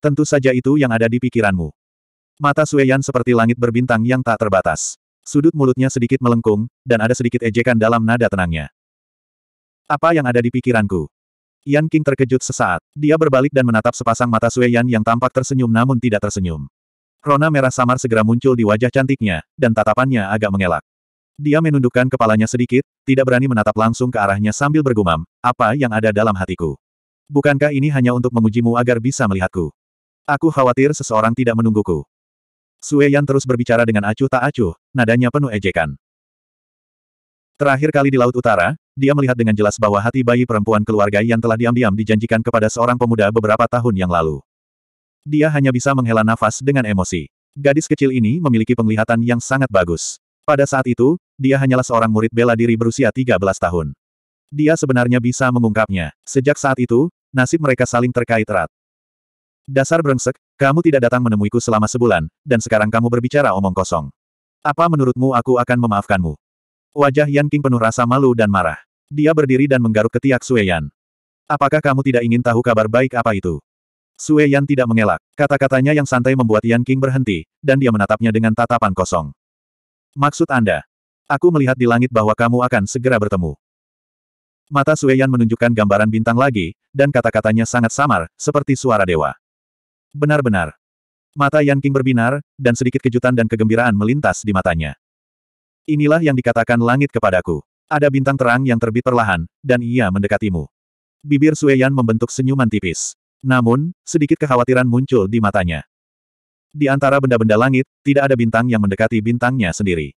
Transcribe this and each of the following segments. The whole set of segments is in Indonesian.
Tentu saja itu yang ada di pikiranmu. Mata Sueyan seperti langit berbintang yang tak terbatas. Sudut mulutnya sedikit melengkung, dan ada sedikit ejekan dalam nada tenangnya. Apa yang ada di pikiranku? Yan King terkejut sesaat. Dia berbalik dan menatap sepasang mata Sueyan yang tampak tersenyum namun tidak tersenyum. Rona merah samar segera muncul di wajah cantiknya, dan tatapannya agak mengelak. Dia menundukkan kepalanya sedikit, tidak berani menatap langsung ke arahnya sambil bergumam, apa yang ada dalam hatiku. Bukankah ini hanya untuk mengujimu agar bisa melihatku? Aku khawatir seseorang tidak menungguku. Sue Yan terus berbicara dengan acuh tak acuh, nadanya penuh ejekan. Terakhir kali di Laut Utara, dia melihat dengan jelas bahwa hati bayi perempuan keluarga yang telah diam-diam dijanjikan kepada seorang pemuda beberapa tahun yang lalu. Dia hanya bisa menghela nafas dengan emosi. Gadis kecil ini memiliki penglihatan yang sangat bagus. Pada saat itu, dia hanyalah seorang murid bela diri berusia 13 tahun. Dia sebenarnya bisa mengungkapnya. Sejak saat itu, nasib mereka saling terkait erat. Dasar brengsek, kamu tidak datang menemuiku selama sebulan, dan sekarang kamu berbicara omong kosong. Apa menurutmu aku akan memaafkanmu? Wajah Yan King penuh rasa malu dan marah. Dia berdiri dan menggaruk ketiak Sue Yan. Apakah kamu tidak ingin tahu kabar baik apa itu? Sue Yan tidak mengelak. Kata-katanya yang santai membuat Yan King berhenti, dan dia menatapnya dengan tatapan kosong. Maksud Anda? Aku melihat di langit bahwa kamu akan segera bertemu. Mata Sue Yan menunjukkan gambaran bintang lagi, dan kata-katanya sangat samar, seperti suara dewa. Benar-benar. Mata Yan King berbinar, dan sedikit kejutan dan kegembiraan melintas di matanya. Inilah yang dikatakan langit kepadaku. Ada bintang terang yang terbit perlahan, dan ia mendekatimu. Bibir Sue membentuk senyuman tipis. Namun, sedikit kekhawatiran muncul di matanya. Di antara benda-benda langit, tidak ada bintang yang mendekati bintangnya sendiri.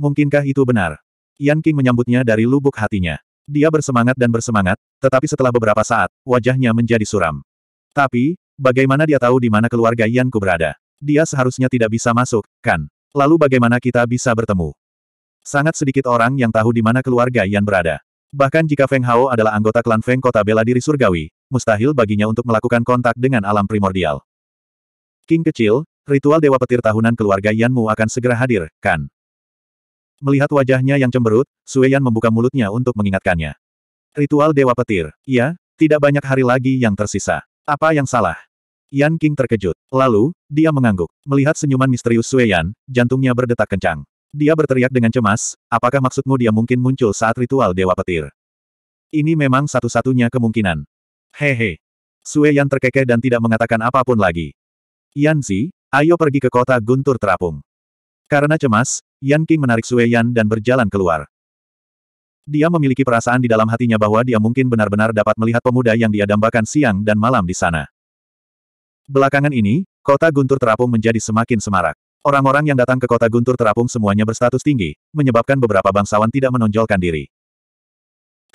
Mungkinkah itu benar? Yan King menyambutnya dari lubuk hatinya. Dia bersemangat dan bersemangat, tetapi setelah beberapa saat, wajahnya menjadi suram. Tapi, Bagaimana dia tahu di mana keluarga Yanku berada? Dia seharusnya tidak bisa masuk, kan? Lalu bagaimana kita bisa bertemu? Sangat sedikit orang yang tahu di mana keluarga Yan berada. Bahkan jika Feng Hao adalah anggota klan Feng Kota Bela Diri Surgawi, mustahil baginya untuk melakukan kontak dengan alam primordial. King kecil, ritual Dewa Petir tahunan keluarga Yanmu akan segera hadir, kan? Melihat wajahnya yang cemberut, Sue Yan membuka mulutnya untuk mengingatkannya. Ritual Dewa Petir, iya, tidak banyak hari lagi yang tersisa. Apa yang salah? Yan King terkejut. Lalu, dia mengangguk. Melihat senyuman misterius Sue Yan, jantungnya berdetak kencang. Dia berteriak dengan cemas, apakah maksudmu dia mungkin muncul saat ritual Dewa Petir? Ini memang satu-satunya kemungkinan. Hehe. Sue Yan terkekeh dan tidak mengatakan apapun lagi. Yan Zi, ayo pergi ke kota Guntur Terapung. Karena cemas, Yan King menarik Sue Yan dan berjalan keluar. Dia memiliki perasaan di dalam hatinya bahwa dia mungkin benar-benar dapat melihat pemuda yang dia dambakan siang dan malam di sana. Belakangan ini, kota Guntur terapung menjadi semakin semarak. Orang-orang yang datang ke kota Guntur terapung semuanya berstatus tinggi, menyebabkan beberapa bangsawan tidak menonjolkan diri.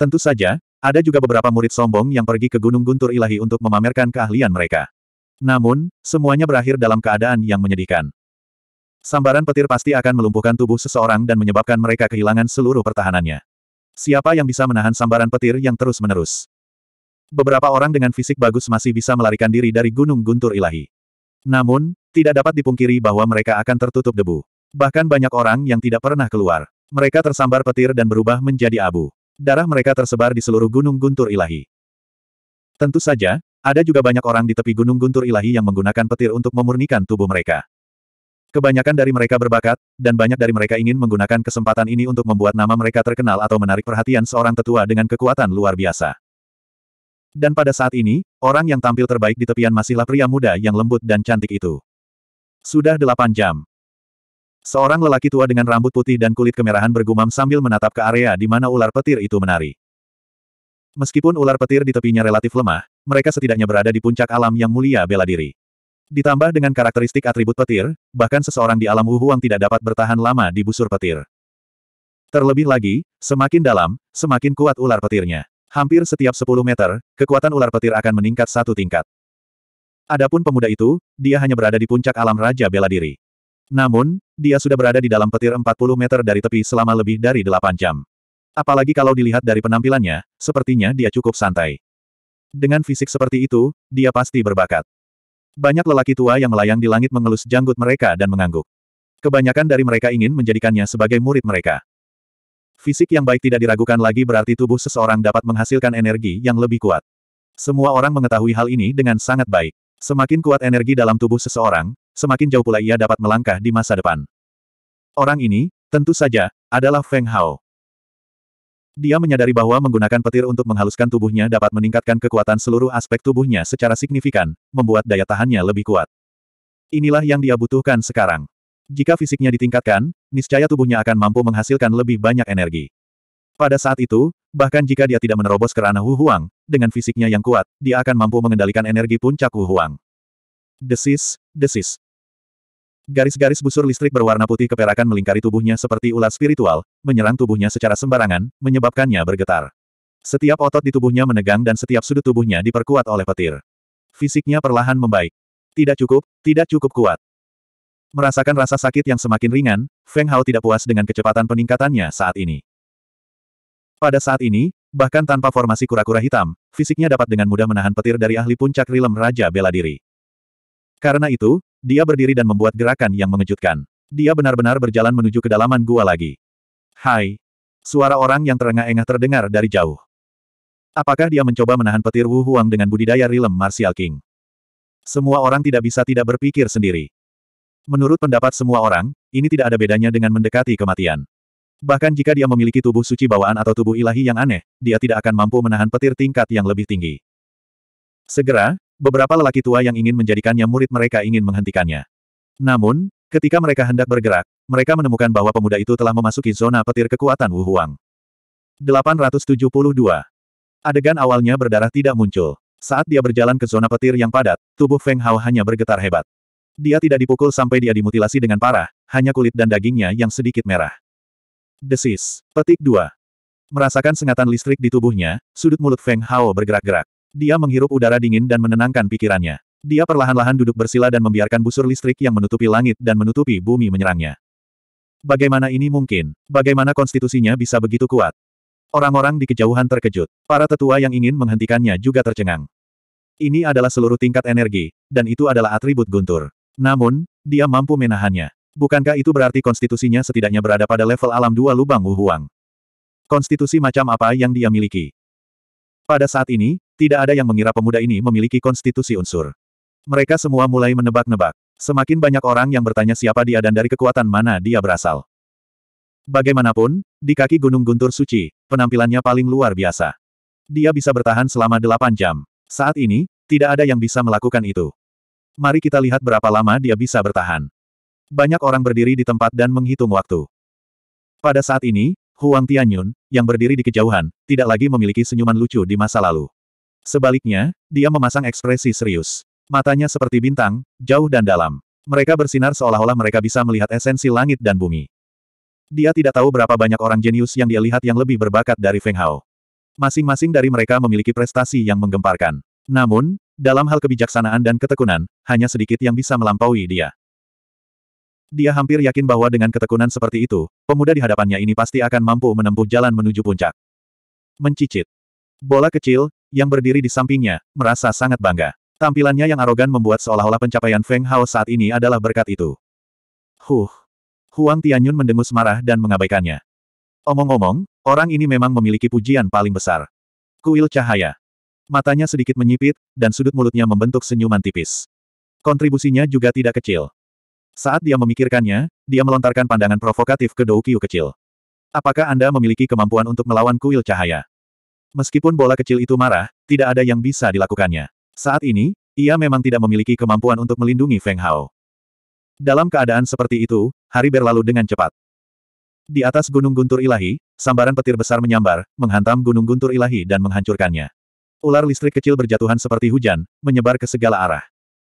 Tentu saja, ada juga beberapa murid sombong yang pergi ke Gunung Guntur Ilahi untuk memamerkan keahlian mereka. Namun, semuanya berakhir dalam keadaan yang menyedihkan. Sambaran petir pasti akan melumpuhkan tubuh seseorang dan menyebabkan mereka kehilangan seluruh pertahanannya. Siapa yang bisa menahan sambaran petir yang terus-menerus? Beberapa orang dengan fisik bagus masih bisa melarikan diri dari gunung guntur ilahi. Namun, tidak dapat dipungkiri bahwa mereka akan tertutup debu. Bahkan banyak orang yang tidak pernah keluar. Mereka tersambar petir dan berubah menjadi abu. Darah mereka tersebar di seluruh gunung guntur ilahi. Tentu saja, ada juga banyak orang di tepi gunung guntur ilahi yang menggunakan petir untuk memurnikan tubuh mereka. Kebanyakan dari mereka berbakat, dan banyak dari mereka ingin menggunakan kesempatan ini untuk membuat nama mereka terkenal atau menarik perhatian seorang tetua dengan kekuatan luar biasa. Dan pada saat ini, orang yang tampil terbaik di tepian masihlah pria muda yang lembut dan cantik itu. Sudah delapan jam. Seorang lelaki tua dengan rambut putih dan kulit kemerahan bergumam sambil menatap ke area di mana ular petir itu menari. Meskipun ular petir di tepinya relatif lemah, mereka setidaknya berada di puncak alam yang mulia bela diri. Ditambah dengan karakteristik atribut petir, bahkan seseorang di alam Wuhuang tidak dapat bertahan lama di busur petir. Terlebih lagi, semakin dalam, semakin kuat ular petirnya. Hampir setiap 10 meter, kekuatan ular petir akan meningkat satu tingkat. Adapun pemuda itu, dia hanya berada di puncak alam Raja Bela Diri. Namun, dia sudah berada di dalam petir 40 meter dari tepi selama lebih dari 8 jam. Apalagi kalau dilihat dari penampilannya, sepertinya dia cukup santai. Dengan fisik seperti itu, dia pasti berbakat. Banyak lelaki tua yang melayang di langit mengelus janggut mereka dan mengangguk. Kebanyakan dari mereka ingin menjadikannya sebagai murid mereka. Fisik yang baik tidak diragukan lagi berarti tubuh seseorang dapat menghasilkan energi yang lebih kuat. Semua orang mengetahui hal ini dengan sangat baik. Semakin kuat energi dalam tubuh seseorang, semakin jauh pula ia dapat melangkah di masa depan. Orang ini, tentu saja, adalah Feng Hao. Dia menyadari bahwa menggunakan petir untuk menghaluskan tubuhnya dapat meningkatkan kekuatan seluruh aspek tubuhnya secara signifikan, membuat daya tahannya lebih kuat. Inilah yang dia butuhkan sekarang. Jika fisiknya ditingkatkan, niscaya tubuhnya akan mampu menghasilkan lebih banyak energi. Pada saat itu, bahkan jika dia tidak menerobos ke ranah Wu Huang, dengan fisiknya yang kuat, dia akan mampu mengendalikan energi puncak Wu Huang. Desis, desis. Garis-garis busur listrik berwarna putih keperakan melingkari tubuhnya seperti ulas spiritual, menyerang tubuhnya secara sembarangan, menyebabkannya bergetar. Setiap otot di tubuhnya menegang dan setiap sudut tubuhnya diperkuat oleh petir. Fisiknya perlahan membaik. Tidak cukup, tidak cukup kuat. Merasakan rasa sakit yang semakin ringan, Feng Hao tidak puas dengan kecepatan peningkatannya saat ini. Pada saat ini, bahkan tanpa formasi kura-kura hitam, fisiknya dapat dengan mudah menahan petir dari ahli puncak rilem Raja Bela Diri. Karena itu, dia berdiri dan membuat gerakan yang mengejutkan. Dia benar-benar berjalan menuju kedalaman gua lagi. Hai. Suara orang yang terengah-engah terdengar dari jauh. Apakah dia mencoba menahan petir Wu Huang dengan budidaya rilem Martial King? Semua orang tidak bisa tidak berpikir sendiri. Menurut pendapat semua orang, ini tidak ada bedanya dengan mendekati kematian. Bahkan jika dia memiliki tubuh suci bawaan atau tubuh ilahi yang aneh, dia tidak akan mampu menahan petir tingkat yang lebih tinggi. Segera, beberapa lelaki tua yang ingin menjadikannya murid mereka ingin menghentikannya. Namun, ketika mereka hendak bergerak, mereka menemukan bahwa pemuda itu telah memasuki zona petir kekuatan Wu Huang. 872 Adegan awalnya berdarah tidak muncul. Saat dia berjalan ke zona petir yang padat, tubuh Feng Hao hanya bergetar hebat. Dia tidak dipukul sampai dia dimutilasi dengan parah, hanya kulit dan dagingnya yang sedikit merah. Desis. Petik 2. Merasakan sengatan listrik di tubuhnya, sudut mulut Feng Hao bergerak-gerak. Dia menghirup udara dingin dan menenangkan pikirannya. Dia perlahan-lahan duduk bersila dan membiarkan busur listrik yang menutupi langit dan menutupi bumi menyerangnya. Bagaimana ini mungkin? Bagaimana konstitusinya bisa begitu kuat? Orang-orang di kejauhan terkejut. Para tetua yang ingin menghentikannya juga tercengang. Ini adalah seluruh tingkat energi, dan itu adalah atribut guntur. Namun, dia mampu menahannya. Bukankah itu berarti konstitusinya setidaknya berada pada level alam dua lubang Wuhuang? Konstitusi macam apa yang dia miliki? Pada saat ini, tidak ada yang mengira pemuda ini memiliki konstitusi unsur. Mereka semua mulai menebak-nebak. Semakin banyak orang yang bertanya siapa dia dan dari kekuatan mana dia berasal. Bagaimanapun, di kaki Gunung Guntur Suci, penampilannya paling luar biasa. Dia bisa bertahan selama delapan jam. Saat ini, tidak ada yang bisa melakukan itu. Mari kita lihat berapa lama dia bisa bertahan. Banyak orang berdiri di tempat dan menghitung waktu. Pada saat ini, Huang Tianyun, yang berdiri di kejauhan, tidak lagi memiliki senyuman lucu di masa lalu. Sebaliknya, dia memasang ekspresi serius. Matanya seperti bintang, jauh dan dalam. Mereka bersinar seolah-olah mereka bisa melihat esensi langit dan bumi. Dia tidak tahu berapa banyak orang jenius yang dia lihat yang lebih berbakat dari Feng Hao. Masing-masing dari mereka memiliki prestasi yang menggemparkan. Namun, dalam hal kebijaksanaan dan ketekunan, hanya sedikit yang bisa melampaui dia. Dia hampir yakin bahwa dengan ketekunan seperti itu, pemuda di hadapannya ini pasti akan mampu menempuh jalan menuju puncak. Mencicit. Bola kecil, yang berdiri di sampingnya, merasa sangat bangga. Tampilannya yang arogan membuat seolah-olah pencapaian Feng Hao saat ini adalah berkat itu. Huh. Huang Tianyun mendengus marah dan mengabaikannya. Omong-omong, orang ini memang memiliki pujian paling besar. Kuil cahaya. Matanya sedikit menyipit, dan sudut mulutnya membentuk senyuman tipis. Kontribusinya juga tidak kecil. Saat dia memikirkannya, dia melontarkan pandangan provokatif ke Doukyu kecil. Apakah Anda memiliki kemampuan untuk melawan kuil cahaya? Meskipun bola kecil itu marah, tidak ada yang bisa dilakukannya. Saat ini, ia memang tidak memiliki kemampuan untuk melindungi Feng Hao. Dalam keadaan seperti itu, hari berlalu dengan cepat. Di atas gunung guntur ilahi, sambaran petir besar menyambar, menghantam gunung guntur ilahi dan menghancurkannya. Ular listrik kecil berjatuhan seperti hujan, menyebar ke segala arah.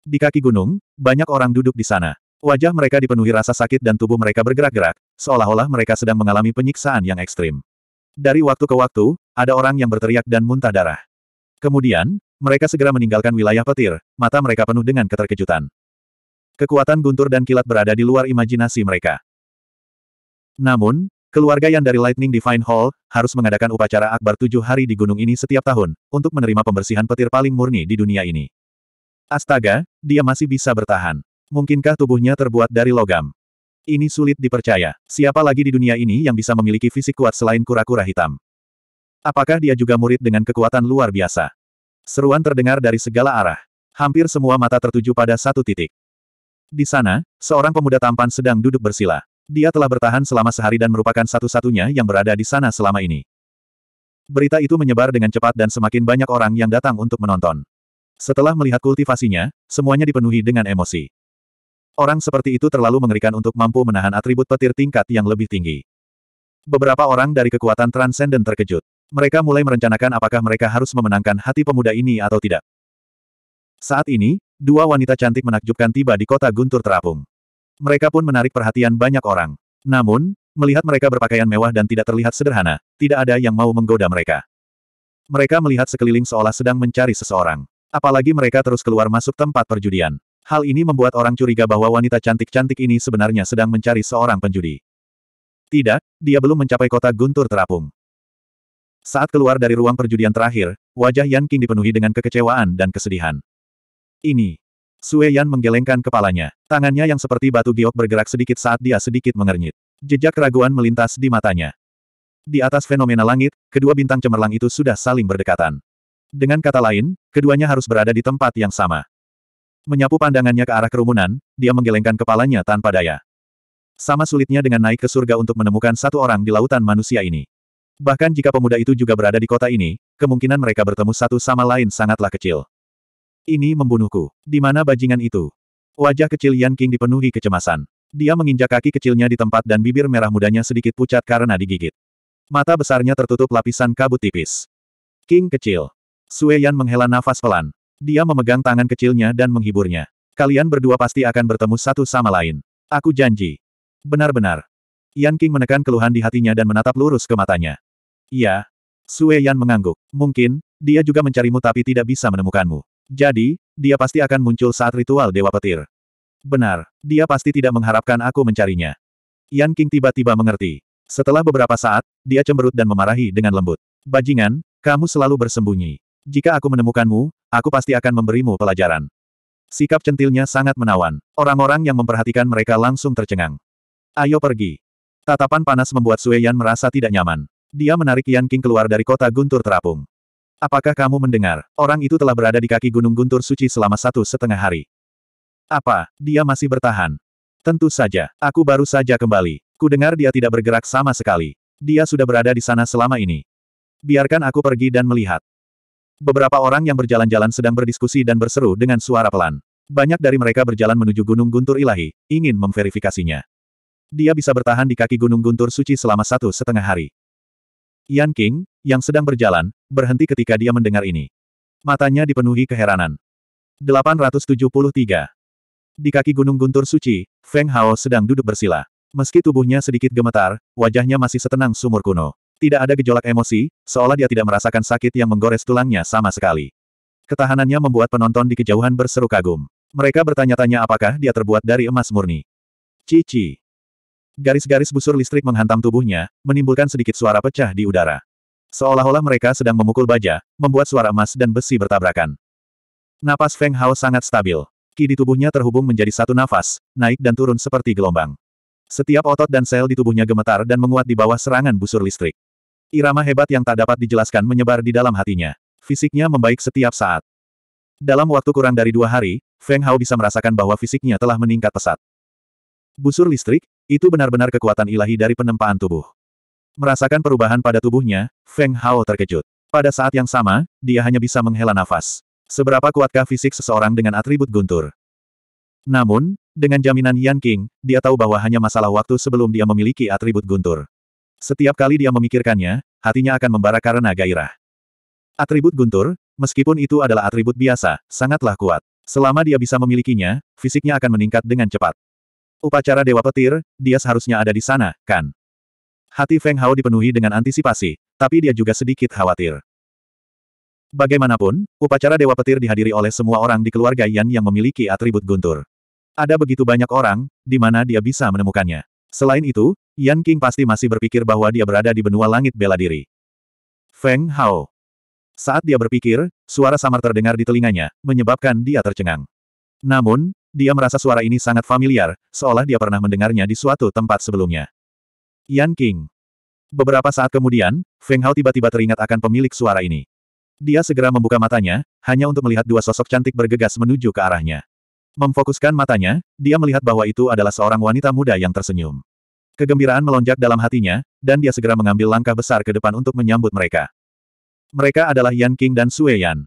Di kaki gunung, banyak orang duduk di sana. Wajah mereka dipenuhi rasa sakit dan tubuh mereka bergerak-gerak, seolah-olah mereka sedang mengalami penyiksaan yang ekstrim. Dari waktu ke waktu, ada orang yang berteriak dan muntah darah. Kemudian, mereka segera meninggalkan wilayah petir, mata mereka penuh dengan keterkejutan. Kekuatan guntur dan kilat berada di luar imajinasi mereka. Namun, Keluarga yang dari Lightning Divine Hall harus mengadakan upacara akbar tujuh hari di gunung ini setiap tahun, untuk menerima pembersihan petir paling murni di dunia ini. Astaga, dia masih bisa bertahan. Mungkinkah tubuhnya terbuat dari logam? Ini sulit dipercaya. Siapa lagi di dunia ini yang bisa memiliki fisik kuat selain kura-kura hitam? Apakah dia juga murid dengan kekuatan luar biasa? Seruan terdengar dari segala arah. Hampir semua mata tertuju pada satu titik. Di sana, seorang pemuda tampan sedang duduk bersila. Dia telah bertahan selama sehari dan merupakan satu-satunya yang berada di sana selama ini. Berita itu menyebar dengan cepat dan semakin banyak orang yang datang untuk menonton. Setelah melihat kultivasinya, semuanya dipenuhi dengan emosi. Orang seperti itu terlalu mengerikan untuk mampu menahan atribut petir tingkat yang lebih tinggi. Beberapa orang dari kekuatan transenden terkejut. Mereka mulai merencanakan apakah mereka harus memenangkan hati pemuda ini atau tidak. Saat ini, dua wanita cantik menakjubkan tiba di kota Guntur terapung. Mereka pun menarik perhatian banyak orang. Namun, melihat mereka berpakaian mewah dan tidak terlihat sederhana, tidak ada yang mau menggoda mereka. Mereka melihat sekeliling seolah sedang mencari seseorang. Apalagi mereka terus keluar masuk tempat perjudian. Hal ini membuat orang curiga bahwa wanita cantik-cantik ini sebenarnya sedang mencari seorang penjudi. Tidak, dia belum mencapai kota guntur terapung. Saat keluar dari ruang perjudian terakhir, wajah Yan King dipenuhi dengan kekecewaan dan kesedihan. Ini, Sue Yan menggelengkan kepalanya. Tangannya yang seperti batu giok bergerak sedikit saat dia sedikit mengernyit. Jejak keraguan melintas di matanya. Di atas fenomena langit, kedua bintang cemerlang itu sudah saling berdekatan. Dengan kata lain, keduanya harus berada di tempat yang sama. Menyapu pandangannya ke arah kerumunan, dia menggelengkan kepalanya tanpa daya. Sama sulitnya dengan naik ke surga untuk menemukan satu orang di lautan manusia ini. Bahkan jika pemuda itu juga berada di kota ini, kemungkinan mereka bertemu satu sama lain sangatlah kecil. Ini membunuhku. Di mana bajingan itu? Wajah kecil Yan King dipenuhi kecemasan. Dia menginjak kaki kecilnya di tempat dan bibir merah mudanya sedikit pucat karena digigit. Mata besarnya tertutup lapisan kabut tipis. King kecil. Sue Yan menghela nafas pelan. Dia memegang tangan kecilnya dan menghiburnya. Kalian berdua pasti akan bertemu satu sama lain. Aku janji. Benar-benar. Yan King menekan keluhan di hatinya dan menatap lurus ke matanya. Iya. Sue Yan mengangguk. Mungkin, dia juga mencarimu tapi tidak bisa menemukanmu. Jadi, dia pasti akan muncul saat ritual Dewa Petir. Benar, dia pasti tidak mengharapkan aku mencarinya. Yan King tiba-tiba mengerti. Setelah beberapa saat, dia cemberut dan memarahi dengan lembut. Bajingan, kamu selalu bersembunyi. Jika aku menemukanmu, aku pasti akan memberimu pelajaran. Sikap centilnya sangat menawan. Orang-orang yang memperhatikan mereka langsung tercengang. Ayo pergi. Tatapan panas membuat Sue Yan merasa tidak nyaman. Dia menarik Yan King keluar dari kota guntur terapung. Apakah kamu mendengar? Orang itu telah berada di kaki Gunung Guntur Suci selama satu setengah hari. Apa? Dia masih bertahan? Tentu saja. Aku baru saja kembali. Ku dengar dia tidak bergerak sama sekali. Dia sudah berada di sana selama ini. Biarkan aku pergi dan melihat. Beberapa orang yang berjalan-jalan sedang berdiskusi dan berseru dengan suara pelan. Banyak dari mereka berjalan menuju Gunung Guntur Ilahi, ingin memverifikasinya. Dia bisa bertahan di kaki Gunung Guntur Suci selama satu setengah hari. Yan King, yang sedang berjalan, berhenti ketika dia mendengar ini. Matanya dipenuhi keheranan. 873. Di kaki Gunung Guntur Suci, Feng Hao sedang duduk bersila. Meski tubuhnya sedikit gemetar, wajahnya masih setenang sumur kuno. Tidak ada gejolak emosi, seolah dia tidak merasakan sakit yang menggores tulangnya sama sekali. Ketahanannya membuat penonton di kejauhan berseru kagum. Mereka bertanya-tanya apakah dia terbuat dari emas murni. Cici. Garis-garis busur listrik menghantam tubuhnya, menimbulkan sedikit suara pecah di udara. Seolah-olah mereka sedang memukul baja, membuat suara emas dan besi bertabrakan. Napas Feng Hao sangat stabil. Ki di tubuhnya terhubung menjadi satu nafas, naik dan turun seperti gelombang. Setiap otot dan sel di tubuhnya gemetar dan menguat di bawah serangan busur listrik. Irama hebat yang tak dapat dijelaskan menyebar di dalam hatinya. Fisiknya membaik setiap saat. Dalam waktu kurang dari dua hari, Feng Hao bisa merasakan bahwa fisiknya telah meningkat pesat. Busur listrik, itu benar-benar kekuatan ilahi dari penempaan tubuh. Merasakan perubahan pada tubuhnya, Feng Hao terkejut. Pada saat yang sama, dia hanya bisa menghela nafas. Seberapa kuatkah fisik seseorang dengan atribut guntur? Namun, dengan jaminan Yan King, dia tahu bahwa hanya masalah waktu sebelum dia memiliki atribut guntur. Setiap kali dia memikirkannya, hatinya akan membara karena gairah. Atribut guntur, meskipun itu adalah atribut biasa, sangatlah kuat. Selama dia bisa memilikinya, fisiknya akan meningkat dengan cepat. Upacara Dewa Petir, dia seharusnya ada di sana, kan? Hati Feng Hao dipenuhi dengan antisipasi, tapi dia juga sedikit khawatir. Bagaimanapun, upacara Dewa Petir dihadiri oleh semua orang di keluarga Yan yang memiliki atribut guntur. Ada begitu banyak orang, di mana dia bisa menemukannya. Selain itu, Yan King pasti masih berpikir bahwa dia berada di benua langit bela diri. Feng Hao. Saat dia berpikir, suara samar terdengar di telinganya, menyebabkan dia tercengang. Namun, dia merasa suara ini sangat familiar, seolah dia pernah mendengarnya di suatu tempat sebelumnya. Yan King. Beberapa saat kemudian, Feng Hao tiba-tiba teringat akan pemilik suara ini. Dia segera membuka matanya, hanya untuk melihat dua sosok cantik bergegas menuju ke arahnya. Memfokuskan matanya, dia melihat bahwa itu adalah seorang wanita muda yang tersenyum. Kegembiraan melonjak dalam hatinya, dan dia segera mengambil langkah besar ke depan untuk menyambut mereka. Mereka adalah Yan King dan Sue Yan.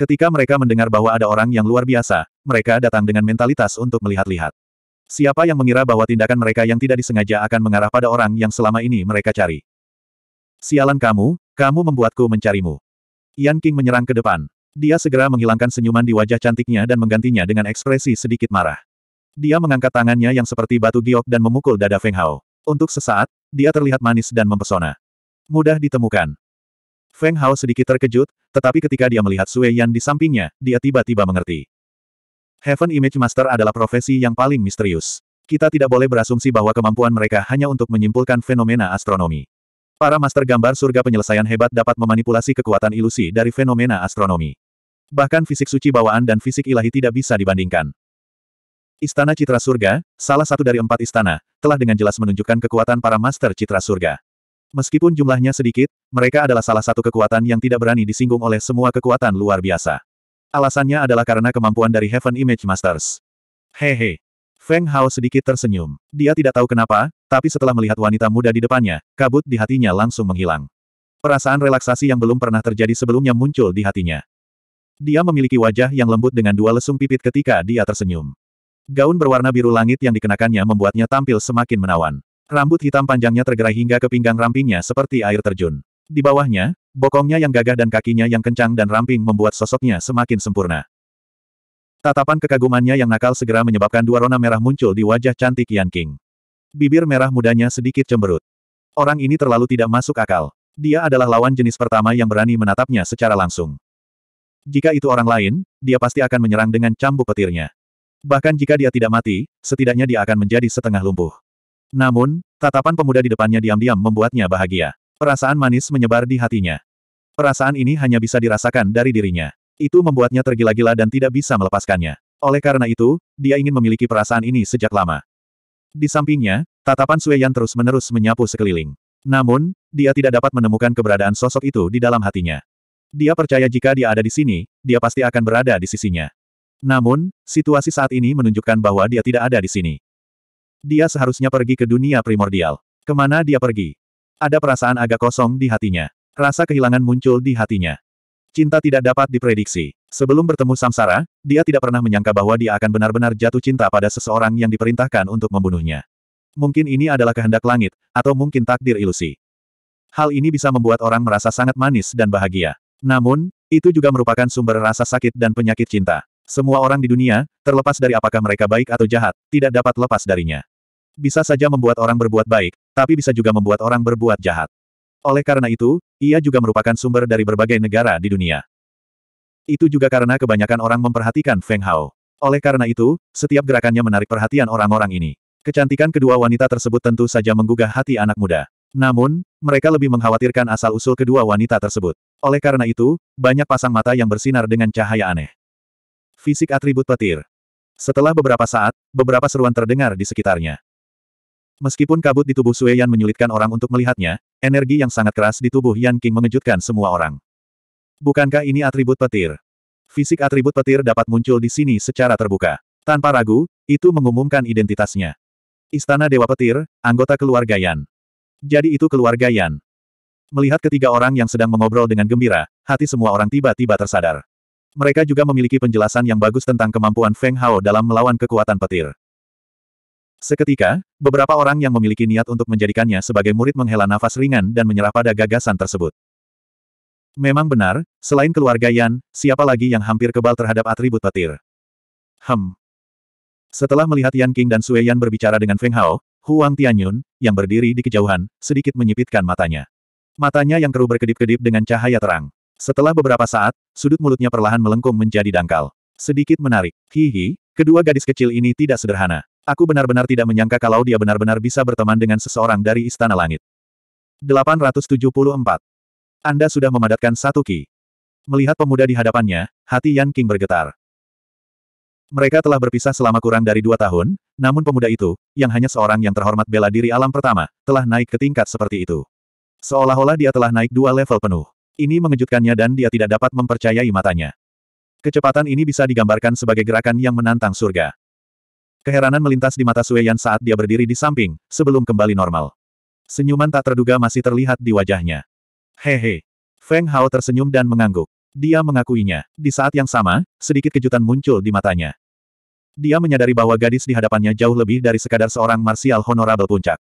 Ketika mereka mendengar bahwa ada orang yang luar biasa, mereka datang dengan mentalitas untuk melihat-lihat. Siapa yang mengira bahwa tindakan mereka yang tidak disengaja akan mengarah pada orang yang selama ini mereka cari? Sialan kamu, kamu membuatku mencarimu. Yan King menyerang ke depan. Dia segera menghilangkan senyuman di wajah cantiknya dan menggantinya dengan ekspresi sedikit marah. Dia mengangkat tangannya yang seperti batu giok dan memukul dada Feng Hao. Untuk sesaat, dia terlihat manis dan mempesona. Mudah ditemukan. Feng Hao sedikit terkejut, tetapi ketika dia melihat Sue Yan di sampingnya, dia tiba-tiba mengerti. Heaven Image Master adalah profesi yang paling misterius. Kita tidak boleh berasumsi bahwa kemampuan mereka hanya untuk menyimpulkan fenomena astronomi. Para master gambar surga penyelesaian hebat dapat memanipulasi kekuatan ilusi dari fenomena astronomi. Bahkan fisik suci bawaan dan fisik ilahi tidak bisa dibandingkan. Istana Citra Surga, salah satu dari empat istana, telah dengan jelas menunjukkan kekuatan para master Citra Surga. Meskipun jumlahnya sedikit, mereka adalah salah satu kekuatan yang tidak berani disinggung oleh semua kekuatan luar biasa. Alasannya adalah karena kemampuan dari Heaven Image Masters. Hehe. Feng Hao sedikit tersenyum. Dia tidak tahu kenapa, tapi setelah melihat wanita muda di depannya, kabut di hatinya langsung menghilang. Perasaan relaksasi yang belum pernah terjadi sebelumnya muncul di hatinya. Dia memiliki wajah yang lembut dengan dua lesung pipit ketika dia tersenyum. Gaun berwarna biru langit yang dikenakannya membuatnya tampil semakin menawan. Rambut hitam panjangnya tergerai hingga ke pinggang rampingnya seperti air terjun. Di bawahnya, Bokongnya yang gagah dan kakinya yang kencang dan ramping membuat sosoknya semakin sempurna. Tatapan kekagumannya yang nakal segera menyebabkan dua rona merah muncul di wajah cantik Yan King. Bibir merah mudanya sedikit cemberut. Orang ini terlalu tidak masuk akal. Dia adalah lawan jenis pertama yang berani menatapnya secara langsung. Jika itu orang lain, dia pasti akan menyerang dengan cambuk petirnya. Bahkan jika dia tidak mati, setidaknya dia akan menjadi setengah lumpuh. Namun, tatapan pemuda di depannya diam-diam membuatnya bahagia. Perasaan manis menyebar di hatinya. Perasaan ini hanya bisa dirasakan dari dirinya. Itu membuatnya tergila-gila dan tidak bisa melepaskannya. Oleh karena itu, dia ingin memiliki perasaan ini sejak lama. Di sampingnya, tatapan Sue Yan terus-menerus menyapu sekeliling. Namun, dia tidak dapat menemukan keberadaan sosok itu di dalam hatinya. Dia percaya jika dia ada di sini, dia pasti akan berada di sisinya. Namun, situasi saat ini menunjukkan bahwa dia tidak ada di sini. Dia seharusnya pergi ke dunia primordial. Kemana dia pergi? Ada perasaan agak kosong di hatinya. Rasa kehilangan muncul di hatinya. Cinta tidak dapat diprediksi. Sebelum bertemu Samsara, dia tidak pernah menyangka bahwa dia akan benar-benar jatuh cinta pada seseorang yang diperintahkan untuk membunuhnya. Mungkin ini adalah kehendak langit, atau mungkin takdir ilusi. Hal ini bisa membuat orang merasa sangat manis dan bahagia. Namun, itu juga merupakan sumber rasa sakit dan penyakit cinta. Semua orang di dunia, terlepas dari apakah mereka baik atau jahat, tidak dapat lepas darinya. Bisa saja membuat orang berbuat baik, tapi bisa juga membuat orang berbuat jahat. Oleh karena itu, ia juga merupakan sumber dari berbagai negara di dunia. Itu juga karena kebanyakan orang memperhatikan Feng Hao. Oleh karena itu, setiap gerakannya menarik perhatian orang-orang ini. Kecantikan kedua wanita tersebut tentu saja menggugah hati anak muda. Namun, mereka lebih mengkhawatirkan asal-usul kedua wanita tersebut. Oleh karena itu, banyak pasang mata yang bersinar dengan cahaya aneh. Fisik atribut petir. Setelah beberapa saat, beberapa seruan terdengar di sekitarnya. Meskipun kabut di tubuh Sue Yan menyulitkan orang untuk melihatnya, energi yang sangat keras di tubuh Yan King mengejutkan semua orang. Bukankah ini atribut petir? Fisik atribut petir dapat muncul di sini secara terbuka. Tanpa ragu, itu mengumumkan identitasnya. Istana Dewa Petir, anggota keluarga Yan. Jadi itu keluarga Yan. Melihat ketiga orang yang sedang mengobrol dengan gembira, hati semua orang tiba-tiba tersadar. Mereka juga memiliki penjelasan yang bagus tentang kemampuan Feng Hao dalam melawan kekuatan petir. Seketika, beberapa orang yang memiliki niat untuk menjadikannya sebagai murid menghela nafas ringan dan menyerah pada gagasan tersebut. Memang benar, selain keluarga Yan, siapa lagi yang hampir kebal terhadap atribut petir? Hem. Setelah melihat Yan King dan Sue Yan berbicara dengan Feng Hao, Huang Tianyun, yang berdiri di kejauhan, sedikit menyipitkan matanya. Matanya yang keruh berkedip-kedip dengan cahaya terang. Setelah beberapa saat, sudut mulutnya perlahan melengkung menjadi dangkal. Sedikit menarik. Hihi, kedua gadis kecil ini tidak sederhana. Aku benar-benar tidak menyangka kalau dia benar-benar bisa berteman dengan seseorang dari Istana Langit. 874. Anda sudah memadatkan satu ki. Melihat pemuda di hadapannya, hati Yan King bergetar. Mereka telah berpisah selama kurang dari dua tahun, namun pemuda itu, yang hanya seorang yang terhormat bela diri alam pertama, telah naik ke tingkat seperti itu. Seolah-olah dia telah naik dua level penuh. Ini mengejutkannya dan dia tidak dapat mempercayai matanya. Kecepatan ini bisa digambarkan sebagai gerakan yang menantang surga. Keheranan melintas di mata Sue Yan saat dia berdiri di samping, sebelum kembali normal. Senyuman tak terduga masih terlihat di wajahnya. Hehe. Feng Hao tersenyum dan mengangguk. Dia mengakuinya. Di saat yang sama, sedikit kejutan muncul di matanya. Dia menyadari bahwa gadis di hadapannya jauh lebih dari sekadar seorang marsial honorable puncak.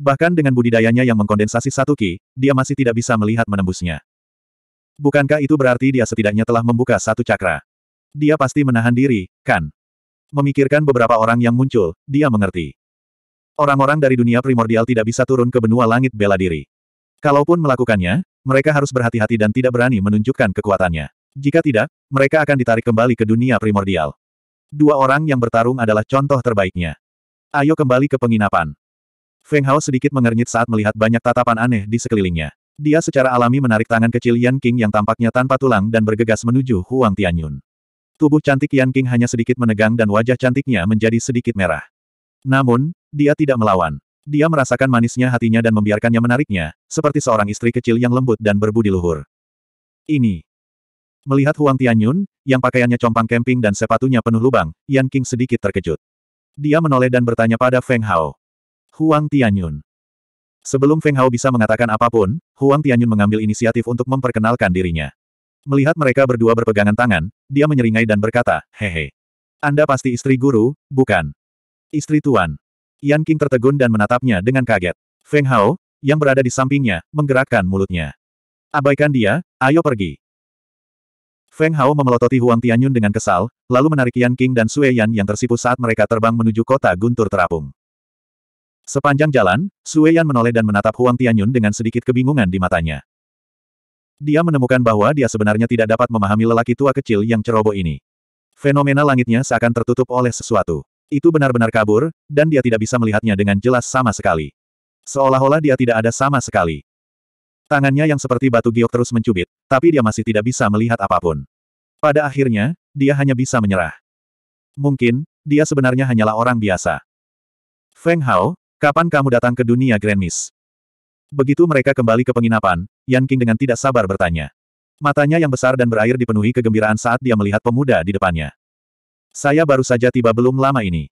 Bahkan dengan budidayanya yang mengkondensasi satu ki, dia masih tidak bisa melihat menembusnya. Bukankah itu berarti dia setidaknya telah membuka satu cakra? Dia pasti menahan diri, kan? Memikirkan beberapa orang yang muncul, dia mengerti. Orang-orang dari dunia primordial tidak bisa turun ke benua langit bela diri. Kalaupun melakukannya, mereka harus berhati-hati dan tidak berani menunjukkan kekuatannya. Jika tidak, mereka akan ditarik kembali ke dunia primordial. Dua orang yang bertarung adalah contoh terbaiknya. Ayo kembali ke penginapan. Feng Hao sedikit mengernyit saat melihat banyak tatapan aneh di sekelilingnya. Dia secara alami menarik tangan kecil Yan King yang tampaknya tanpa tulang dan bergegas menuju Huang Tianyun. Tubuh cantik Yan King hanya sedikit menegang dan wajah cantiknya menjadi sedikit merah. Namun, dia tidak melawan. Dia merasakan manisnya hatinya dan membiarkannya menariknya, seperti seorang istri kecil yang lembut dan berbudi luhur. Ini. Melihat Huang Tianyun, yang pakaiannya compang camping dan sepatunya penuh lubang, Yan King sedikit terkejut. Dia menoleh dan bertanya pada Feng Hao. Huang Tianyun. Sebelum Feng Hao bisa mengatakan apapun, Huang Tianyun mengambil inisiatif untuk memperkenalkan dirinya. Melihat mereka berdua berpegangan tangan, dia menyeringai dan berkata, hehe. Anda pasti istri guru, bukan? Istri tuan. Yan King tertegun dan menatapnya dengan kaget. Feng Hao, yang berada di sampingnya, menggerakkan mulutnya. Abaikan dia, ayo pergi. Feng Hao memelototi Huang Tianyun dengan kesal, lalu menarik Yan King dan Sue Yan yang tersipu saat mereka terbang menuju kota guntur terapung. Sepanjang jalan, Sue Yan menoleh dan menatap Huang Tianyun dengan sedikit kebingungan di matanya. Dia menemukan bahwa dia sebenarnya tidak dapat memahami lelaki tua kecil yang ceroboh ini. Fenomena langitnya seakan tertutup oleh sesuatu. Itu benar-benar kabur, dan dia tidak bisa melihatnya dengan jelas sama sekali. Seolah-olah dia tidak ada sama sekali. Tangannya yang seperti batu giok terus mencubit, tapi dia masih tidak bisa melihat apapun. Pada akhirnya, dia hanya bisa menyerah. Mungkin, dia sebenarnya hanyalah orang biasa. Feng Hao, kapan kamu datang ke dunia Grand Miss? Begitu mereka kembali ke penginapan, Yan King dengan tidak sabar bertanya. Matanya yang besar dan berair dipenuhi kegembiraan saat dia melihat pemuda di depannya. Saya baru saja tiba belum lama ini.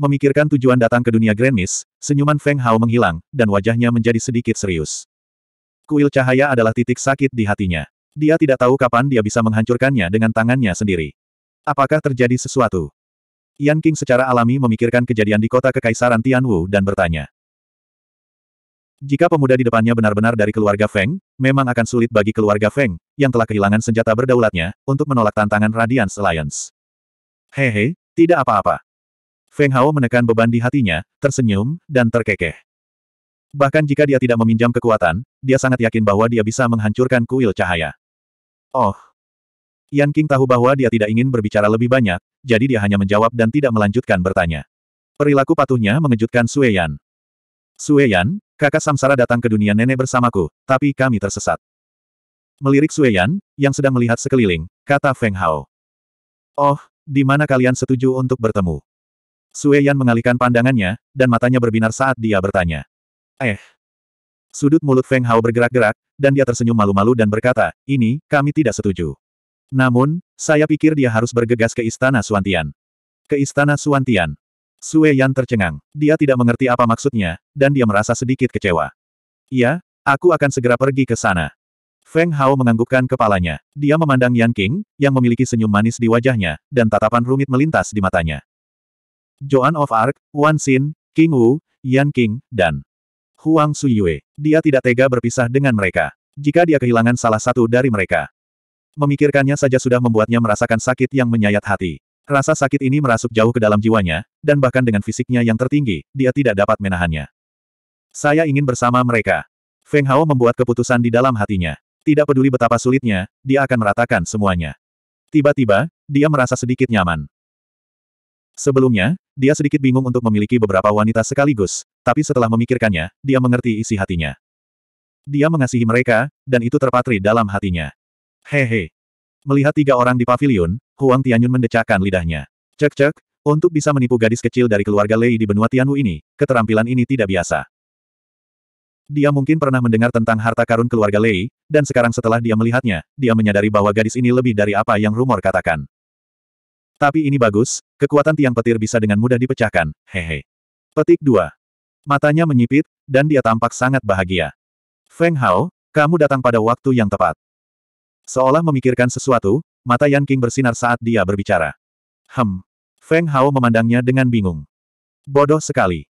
Memikirkan tujuan datang ke dunia Grand Miss, senyuman Feng Hao menghilang, dan wajahnya menjadi sedikit serius. Kuil cahaya adalah titik sakit di hatinya. Dia tidak tahu kapan dia bisa menghancurkannya dengan tangannya sendiri. Apakah terjadi sesuatu? Yan King secara alami memikirkan kejadian di kota kekaisaran Tianwu dan bertanya. Jika pemuda di depannya benar-benar dari keluarga Feng, memang akan sulit bagi keluarga Feng, yang telah kehilangan senjata berdaulatnya, untuk menolak tantangan Radiance Alliance. Hehe, tidak apa-apa. Feng Hao menekan beban di hatinya, tersenyum, dan terkekeh. Bahkan jika dia tidak meminjam kekuatan, dia sangat yakin bahwa dia bisa menghancurkan kuil cahaya. Oh. Yan King tahu bahwa dia tidak ingin berbicara lebih banyak, jadi dia hanya menjawab dan tidak melanjutkan bertanya. Perilaku patuhnya mengejutkan Sue Yan. Sueyan, kakak Samsara datang ke dunia nenek bersamaku, tapi kami tersesat. Melirik Sueyan, yang sedang melihat sekeliling, kata Feng Hao. Oh, di mana kalian setuju untuk bertemu? Sueyan mengalihkan pandangannya, dan matanya berbinar saat dia bertanya. Eh. Sudut mulut Feng Hao bergerak-gerak, dan dia tersenyum malu-malu dan berkata, ini, kami tidak setuju. Namun, saya pikir dia harus bergegas ke Istana Suantian. Ke Istana Suantian. Sue Yan tercengang. Dia tidak mengerti apa maksudnya, dan dia merasa sedikit kecewa. Iya, aku akan segera pergi ke sana. Feng Hao menganggukkan kepalanya. Dia memandang Yan King, yang memiliki senyum manis di wajahnya, dan tatapan rumit melintas di matanya. Joan of Arc, Wan Xin, King Wu, Yan King, dan Huang Suyue. Dia tidak tega berpisah dengan mereka. Jika dia kehilangan salah satu dari mereka. Memikirkannya saja sudah membuatnya merasakan sakit yang menyayat hati. Rasa sakit ini merasuk jauh ke dalam jiwanya, dan bahkan dengan fisiknya yang tertinggi, dia tidak dapat menahannya. Saya ingin bersama mereka. Feng Hao membuat keputusan di dalam hatinya. Tidak peduli betapa sulitnya, dia akan meratakan semuanya. Tiba-tiba, dia merasa sedikit nyaman. Sebelumnya, dia sedikit bingung untuk memiliki beberapa wanita sekaligus, tapi setelah memikirkannya, dia mengerti isi hatinya. Dia mengasihi mereka, dan itu terpatri dalam hatinya. Hehe, Melihat tiga orang di pavilion, Huang Tianyun mendecakkan lidahnya. Cek-cek, untuk bisa menipu gadis kecil dari keluarga Lei di benua Tianwu ini, keterampilan ini tidak biasa. Dia mungkin pernah mendengar tentang harta karun keluarga Lei, dan sekarang setelah dia melihatnya, dia menyadari bahwa gadis ini lebih dari apa yang rumor katakan. Tapi ini bagus, kekuatan tiang petir bisa dengan mudah dipecahkan, hehe. Petik 2. Matanya menyipit, dan dia tampak sangat bahagia. Feng Hao, kamu datang pada waktu yang tepat. Seolah memikirkan sesuatu, mata Yan King bersinar saat dia berbicara. Hem. Feng Hao memandangnya dengan bingung. Bodoh sekali.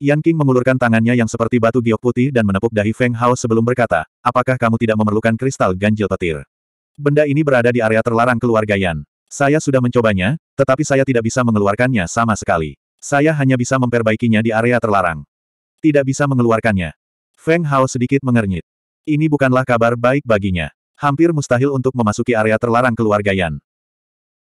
Yan King mengulurkan tangannya yang seperti batu giok putih dan menepuk dahi Feng Hao sebelum berkata, apakah kamu tidak memerlukan kristal ganjil petir? Benda ini berada di area terlarang keluarga Yan. Saya sudah mencobanya, tetapi saya tidak bisa mengeluarkannya sama sekali. Saya hanya bisa memperbaikinya di area terlarang. Tidak bisa mengeluarkannya. Feng Hao sedikit mengernyit. Ini bukanlah kabar baik baginya. Hampir mustahil untuk memasuki area terlarang keluarga Yan.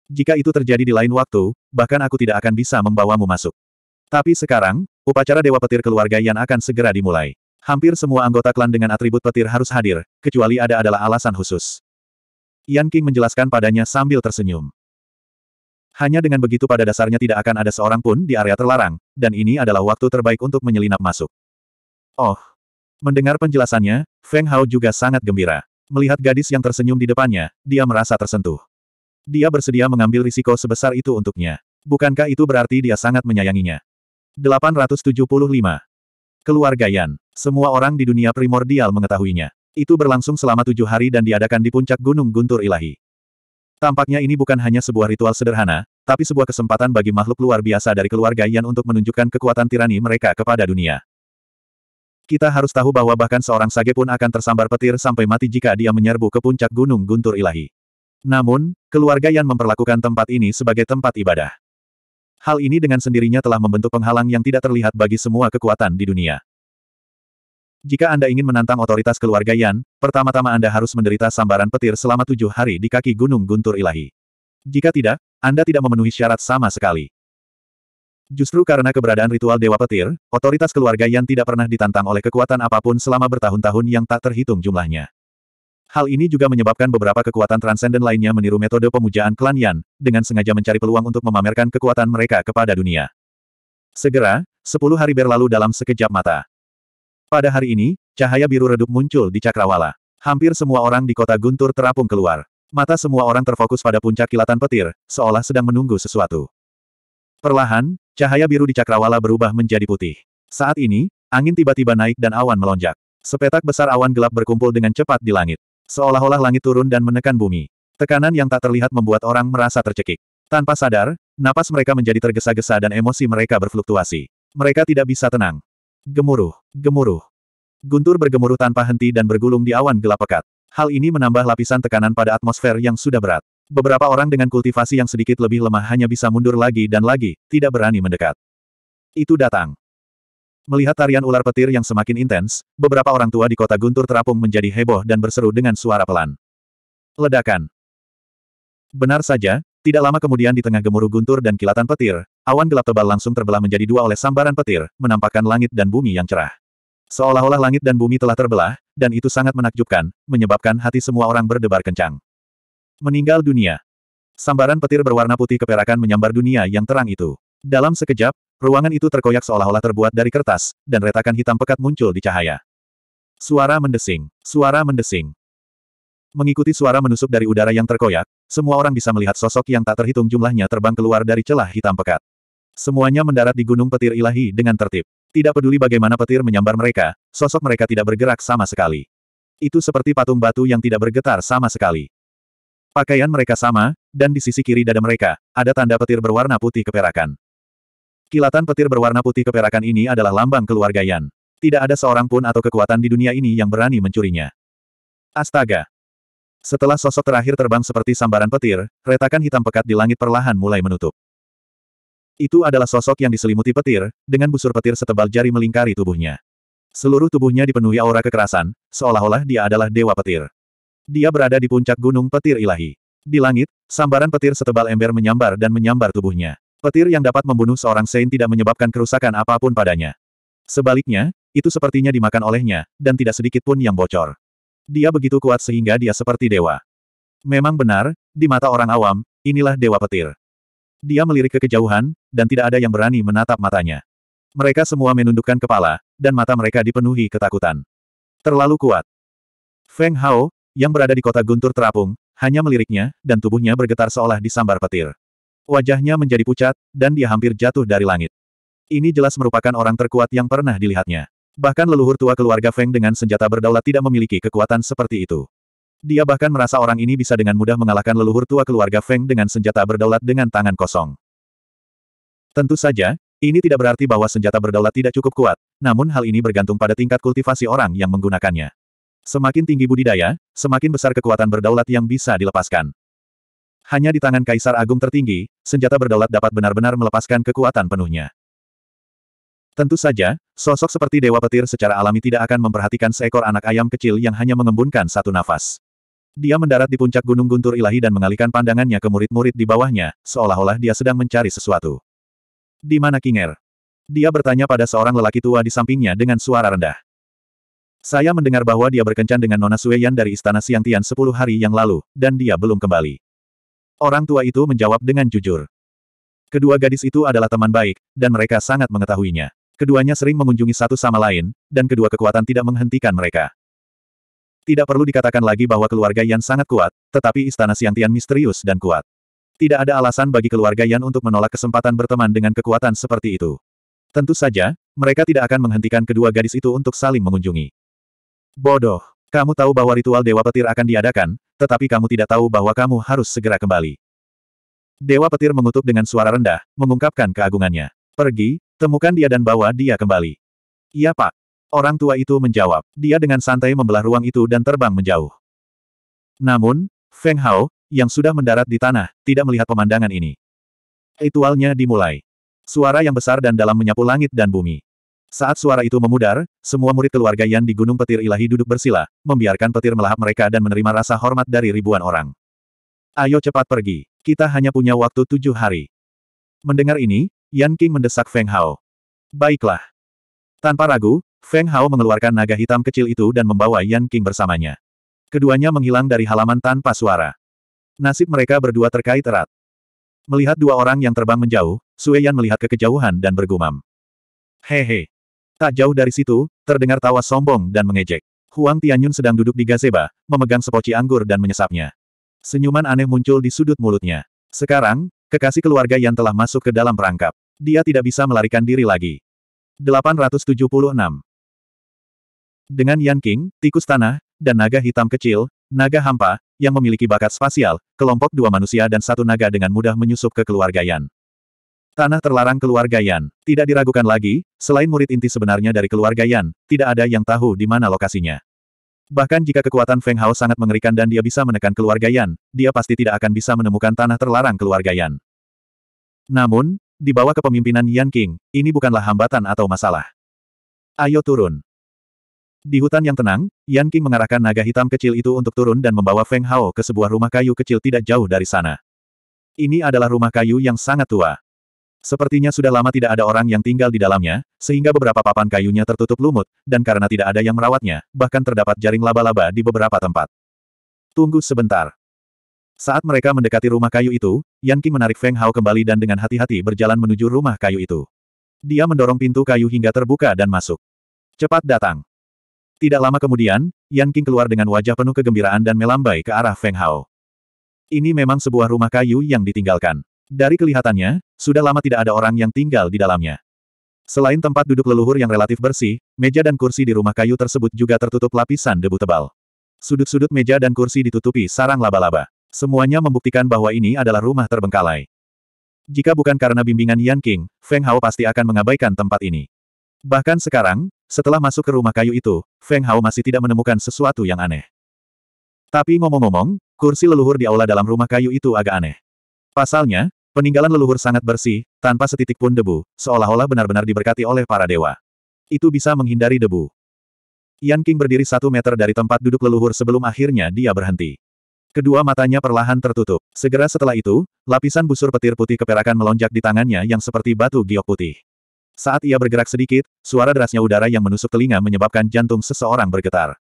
Jika itu terjadi di lain waktu, bahkan aku tidak akan bisa membawamu masuk. Tapi sekarang, upacara Dewa Petir keluarga Yan akan segera dimulai. Hampir semua anggota klan dengan atribut petir harus hadir, kecuali ada adalah alasan khusus. Yan King menjelaskan padanya sambil tersenyum. Hanya dengan begitu pada dasarnya tidak akan ada seorang pun di area terlarang, dan ini adalah waktu terbaik untuk menyelinap masuk. Oh! Mendengar penjelasannya, Feng Hao juga sangat gembira. Melihat gadis yang tersenyum di depannya, dia merasa tersentuh. Dia bersedia mengambil risiko sebesar itu untuknya. Bukankah itu berarti dia sangat menyayanginya? 875. Keluarga Yan. Semua orang di dunia primordial mengetahuinya. Itu berlangsung selama tujuh hari dan diadakan di puncak Gunung Guntur Ilahi. Tampaknya ini bukan hanya sebuah ritual sederhana, tapi sebuah kesempatan bagi makhluk luar biasa dari keluarga Yan untuk menunjukkan kekuatan tirani mereka kepada dunia. Kita harus tahu bahwa bahkan seorang sage pun akan tersambar petir sampai mati jika dia menyerbu ke puncak gunung guntur ilahi. Namun, keluarga yang memperlakukan tempat ini sebagai tempat ibadah. Hal ini dengan sendirinya telah membentuk penghalang yang tidak terlihat bagi semua kekuatan di dunia. Jika Anda ingin menantang otoritas keluarga Yan, pertama-tama Anda harus menderita sambaran petir selama tujuh hari di kaki Gunung Guntur Ilahi. Jika tidak, Anda tidak memenuhi syarat sama sekali. Justru karena keberadaan ritual Dewa Petir, otoritas keluarga yang tidak pernah ditantang oleh kekuatan apapun selama bertahun-tahun yang tak terhitung jumlahnya. Hal ini juga menyebabkan beberapa kekuatan transenden lainnya meniru metode pemujaan klan Yan, dengan sengaja mencari peluang untuk memamerkan kekuatan mereka kepada dunia. Segera, sepuluh hari berlalu dalam sekejap mata. Pada hari ini, cahaya biru redup muncul di Cakrawala. Hampir semua orang di kota Guntur terapung keluar. Mata semua orang terfokus pada puncak kilatan petir, seolah sedang menunggu sesuatu. Perlahan, Cahaya biru di cakrawala berubah menjadi putih. Saat ini, angin tiba-tiba naik dan awan melonjak. Sepetak besar awan gelap berkumpul dengan cepat di langit. Seolah-olah langit turun dan menekan bumi. Tekanan yang tak terlihat membuat orang merasa tercekik. Tanpa sadar, napas mereka menjadi tergesa-gesa dan emosi mereka berfluktuasi. Mereka tidak bisa tenang. Gemuruh, gemuruh. Guntur bergemuruh tanpa henti dan bergulung di awan gelap pekat. Hal ini menambah lapisan tekanan pada atmosfer yang sudah berat. Beberapa orang dengan kultivasi yang sedikit lebih lemah hanya bisa mundur lagi dan lagi, tidak berani mendekat. Itu datang. Melihat tarian ular petir yang semakin intens, beberapa orang tua di kota Guntur terapung menjadi heboh dan berseru dengan suara pelan. Ledakan. Benar saja, tidak lama kemudian di tengah gemuruh guntur dan kilatan petir, awan gelap tebal langsung terbelah menjadi dua oleh sambaran petir, menampakkan langit dan bumi yang cerah. Seolah-olah langit dan bumi telah terbelah, dan itu sangat menakjubkan, menyebabkan hati semua orang berdebar kencang. Meninggal dunia. Sambaran petir berwarna putih keperakan menyambar dunia yang terang itu. Dalam sekejap, ruangan itu terkoyak seolah-olah terbuat dari kertas, dan retakan hitam pekat muncul di cahaya. Suara mendesing. Suara mendesing. Mengikuti suara menusuk dari udara yang terkoyak, semua orang bisa melihat sosok yang tak terhitung jumlahnya terbang keluar dari celah hitam pekat. Semuanya mendarat di gunung petir ilahi dengan tertib. Tidak peduli bagaimana petir menyambar mereka, sosok mereka tidak bergerak sama sekali. Itu seperti patung batu yang tidak bergetar sama sekali. Pakaian mereka sama, dan di sisi kiri dada mereka, ada tanda petir berwarna putih keperakan. Kilatan petir berwarna putih keperakan ini adalah lambang keluarga Yan. Tidak ada seorang pun atau kekuatan di dunia ini yang berani mencurinya. Astaga! Setelah sosok terakhir terbang seperti sambaran petir, retakan hitam pekat di langit perlahan mulai menutup. Itu adalah sosok yang diselimuti petir, dengan busur petir setebal jari melingkari tubuhnya. Seluruh tubuhnya dipenuhi aura kekerasan, seolah-olah dia adalah dewa petir. Dia berada di puncak gunung petir ilahi. Di langit, sambaran petir setebal ember menyambar dan menyambar tubuhnya. Petir yang dapat membunuh seorang Saint tidak menyebabkan kerusakan apapun padanya. Sebaliknya, itu sepertinya dimakan olehnya, dan tidak sedikit pun yang bocor. Dia begitu kuat sehingga dia seperti dewa. Memang benar, di mata orang awam, inilah dewa petir. Dia melirik ke kejauhan, dan tidak ada yang berani menatap matanya. Mereka semua menundukkan kepala, dan mata mereka dipenuhi ketakutan. Terlalu kuat. Feng Hao, yang berada di kota Guntur terapung, hanya meliriknya, dan tubuhnya bergetar seolah disambar petir. Wajahnya menjadi pucat, dan dia hampir jatuh dari langit. Ini jelas merupakan orang terkuat yang pernah dilihatnya. Bahkan leluhur tua keluarga Feng dengan senjata berdaulat tidak memiliki kekuatan seperti itu. Dia bahkan merasa orang ini bisa dengan mudah mengalahkan leluhur tua keluarga Feng dengan senjata berdaulat dengan tangan kosong. Tentu saja, ini tidak berarti bahwa senjata berdaulat tidak cukup kuat, namun hal ini bergantung pada tingkat kultivasi orang yang menggunakannya. Semakin tinggi budidaya, semakin besar kekuatan berdaulat yang bisa dilepaskan. Hanya di tangan Kaisar Agung tertinggi, senjata berdaulat dapat benar-benar melepaskan kekuatan penuhnya. Tentu saja, sosok seperti Dewa Petir secara alami tidak akan memperhatikan seekor anak ayam kecil yang hanya mengembunkan satu nafas. Dia mendarat di puncak Gunung Guntur Ilahi dan mengalihkan pandangannya ke murid-murid di bawahnya, seolah-olah dia sedang mencari sesuatu. Di mana Kinger? Dia bertanya pada seorang lelaki tua di sampingnya dengan suara rendah. Saya mendengar bahwa dia berkencan dengan Nona Sueyan dari Istana Siangtian sepuluh hari yang lalu, dan dia belum kembali. Orang tua itu menjawab dengan jujur. Kedua gadis itu adalah teman baik, dan mereka sangat mengetahuinya. Keduanya sering mengunjungi satu sama lain, dan kedua kekuatan tidak menghentikan mereka. Tidak perlu dikatakan lagi bahwa keluarga Yan sangat kuat, tetapi Istana Siang Tian misterius dan kuat. Tidak ada alasan bagi keluarga Yan untuk menolak kesempatan berteman dengan kekuatan seperti itu. Tentu saja, mereka tidak akan menghentikan kedua gadis itu untuk saling mengunjungi. Bodoh. Kamu tahu bahwa ritual Dewa Petir akan diadakan, tetapi kamu tidak tahu bahwa kamu harus segera kembali. Dewa Petir mengutuk dengan suara rendah, mengungkapkan keagungannya. Pergi, temukan dia dan bawa dia kembali. Iya pak. Orang tua itu menjawab. Dia dengan santai membelah ruang itu dan terbang menjauh. Namun, Feng Hao, yang sudah mendarat di tanah, tidak melihat pemandangan ini. Ritualnya dimulai. Suara yang besar dan dalam menyapu langit dan bumi. Saat suara itu memudar, semua murid keluarga Yan di Gunung Petir Ilahi duduk bersila, membiarkan petir melahap mereka dan menerima rasa hormat dari ribuan orang. Ayo cepat pergi, kita hanya punya waktu tujuh hari. Mendengar ini, Yan King mendesak Feng Hao. Baiklah. Tanpa ragu, Feng Hao mengeluarkan naga hitam kecil itu dan membawa Yan King bersamanya. Keduanya menghilang dari halaman tanpa suara. Nasib mereka berdua terkait erat. Melihat dua orang yang terbang menjauh, Sue Yan melihat ke kejauhan dan bergumam. Hehe. Tak jauh dari situ, terdengar tawa sombong dan mengejek. Huang Tianyun sedang duduk di gazeba, memegang sepoci anggur dan menyesapnya. Senyuman aneh muncul di sudut mulutnya. Sekarang, kekasih keluarga yang telah masuk ke dalam perangkap. Dia tidak bisa melarikan diri lagi. 876 Dengan Yan King, tikus tanah, dan naga hitam kecil, naga hampa, yang memiliki bakat spasial, kelompok dua manusia dan satu naga dengan mudah menyusup ke keluarga Yan. Tanah terlarang keluarga Yan. Tidak diragukan lagi, selain murid inti sebenarnya dari keluarga Yan, tidak ada yang tahu di mana lokasinya. Bahkan jika kekuatan Feng Hao sangat mengerikan dan dia bisa menekan keluarga Yan, dia pasti tidak akan bisa menemukan tanah terlarang keluarga Yan. Namun, di bawah kepemimpinan Yan King, ini bukanlah hambatan atau masalah. Ayo turun. Di hutan yang tenang, Yan King mengarahkan naga hitam kecil itu untuk turun dan membawa Feng Hao ke sebuah rumah kayu kecil tidak jauh dari sana. Ini adalah rumah kayu yang sangat tua. Sepertinya sudah lama tidak ada orang yang tinggal di dalamnya, sehingga beberapa papan kayunya tertutup lumut, dan karena tidak ada yang merawatnya, bahkan terdapat jaring laba-laba di beberapa tempat. Tunggu sebentar. Saat mereka mendekati rumah kayu itu, Yan King menarik Feng Hao kembali dan dengan hati-hati berjalan menuju rumah kayu itu. Dia mendorong pintu kayu hingga terbuka dan masuk. Cepat datang. Tidak lama kemudian, Yan King keluar dengan wajah penuh kegembiraan dan melambai ke arah Feng Hao. Ini memang sebuah rumah kayu yang ditinggalkan. Dari kelihatannya, sudah lama tidak ada orang yang tinggal di dalamnya. Selain tempat duduk leluhur yang relatif bersih, meja dan kursi di rumah kayu tersebut juga tertutup lapisan debu tebal. Sudut-sudut meja dan kursi ditutupi sarang laba-laba. Semuanya membuktikan bahwa ini adalah rumah terbengkalai. Jika bukan karena bimbingan Yan King, Feng Hao pasti akan mengabaikan tempat ini. Bahkan sekarang, setelah masuk ke rumah kayu itu, Feng Hao masih tidak menemukan sesuatu yang aneh. Tapi ngomong-ngomong, kursi leluhur di aula dalam rumah kayu itu agak aneh. Pasalnya, Peninggalan leluhur sangat bersih, tanpa setitik pun debu, seolah-olah benar-benar diberkati oleh para dewa. Itu bisa menghindari debu. Yan King berdiri satu meter dari tempat duduk leluhur sebelum akhirnya dia berhenti. Kedua matanya perlahan tertutup. Segera setelah itu, lapisan busur petir putih keperakan melonjak di tangannya yang seperti batu giok putih. Saat ia bergerak sedikit, suara derasnya udara yang menusuk telinga menyebabkan jantung seseorang bergetar.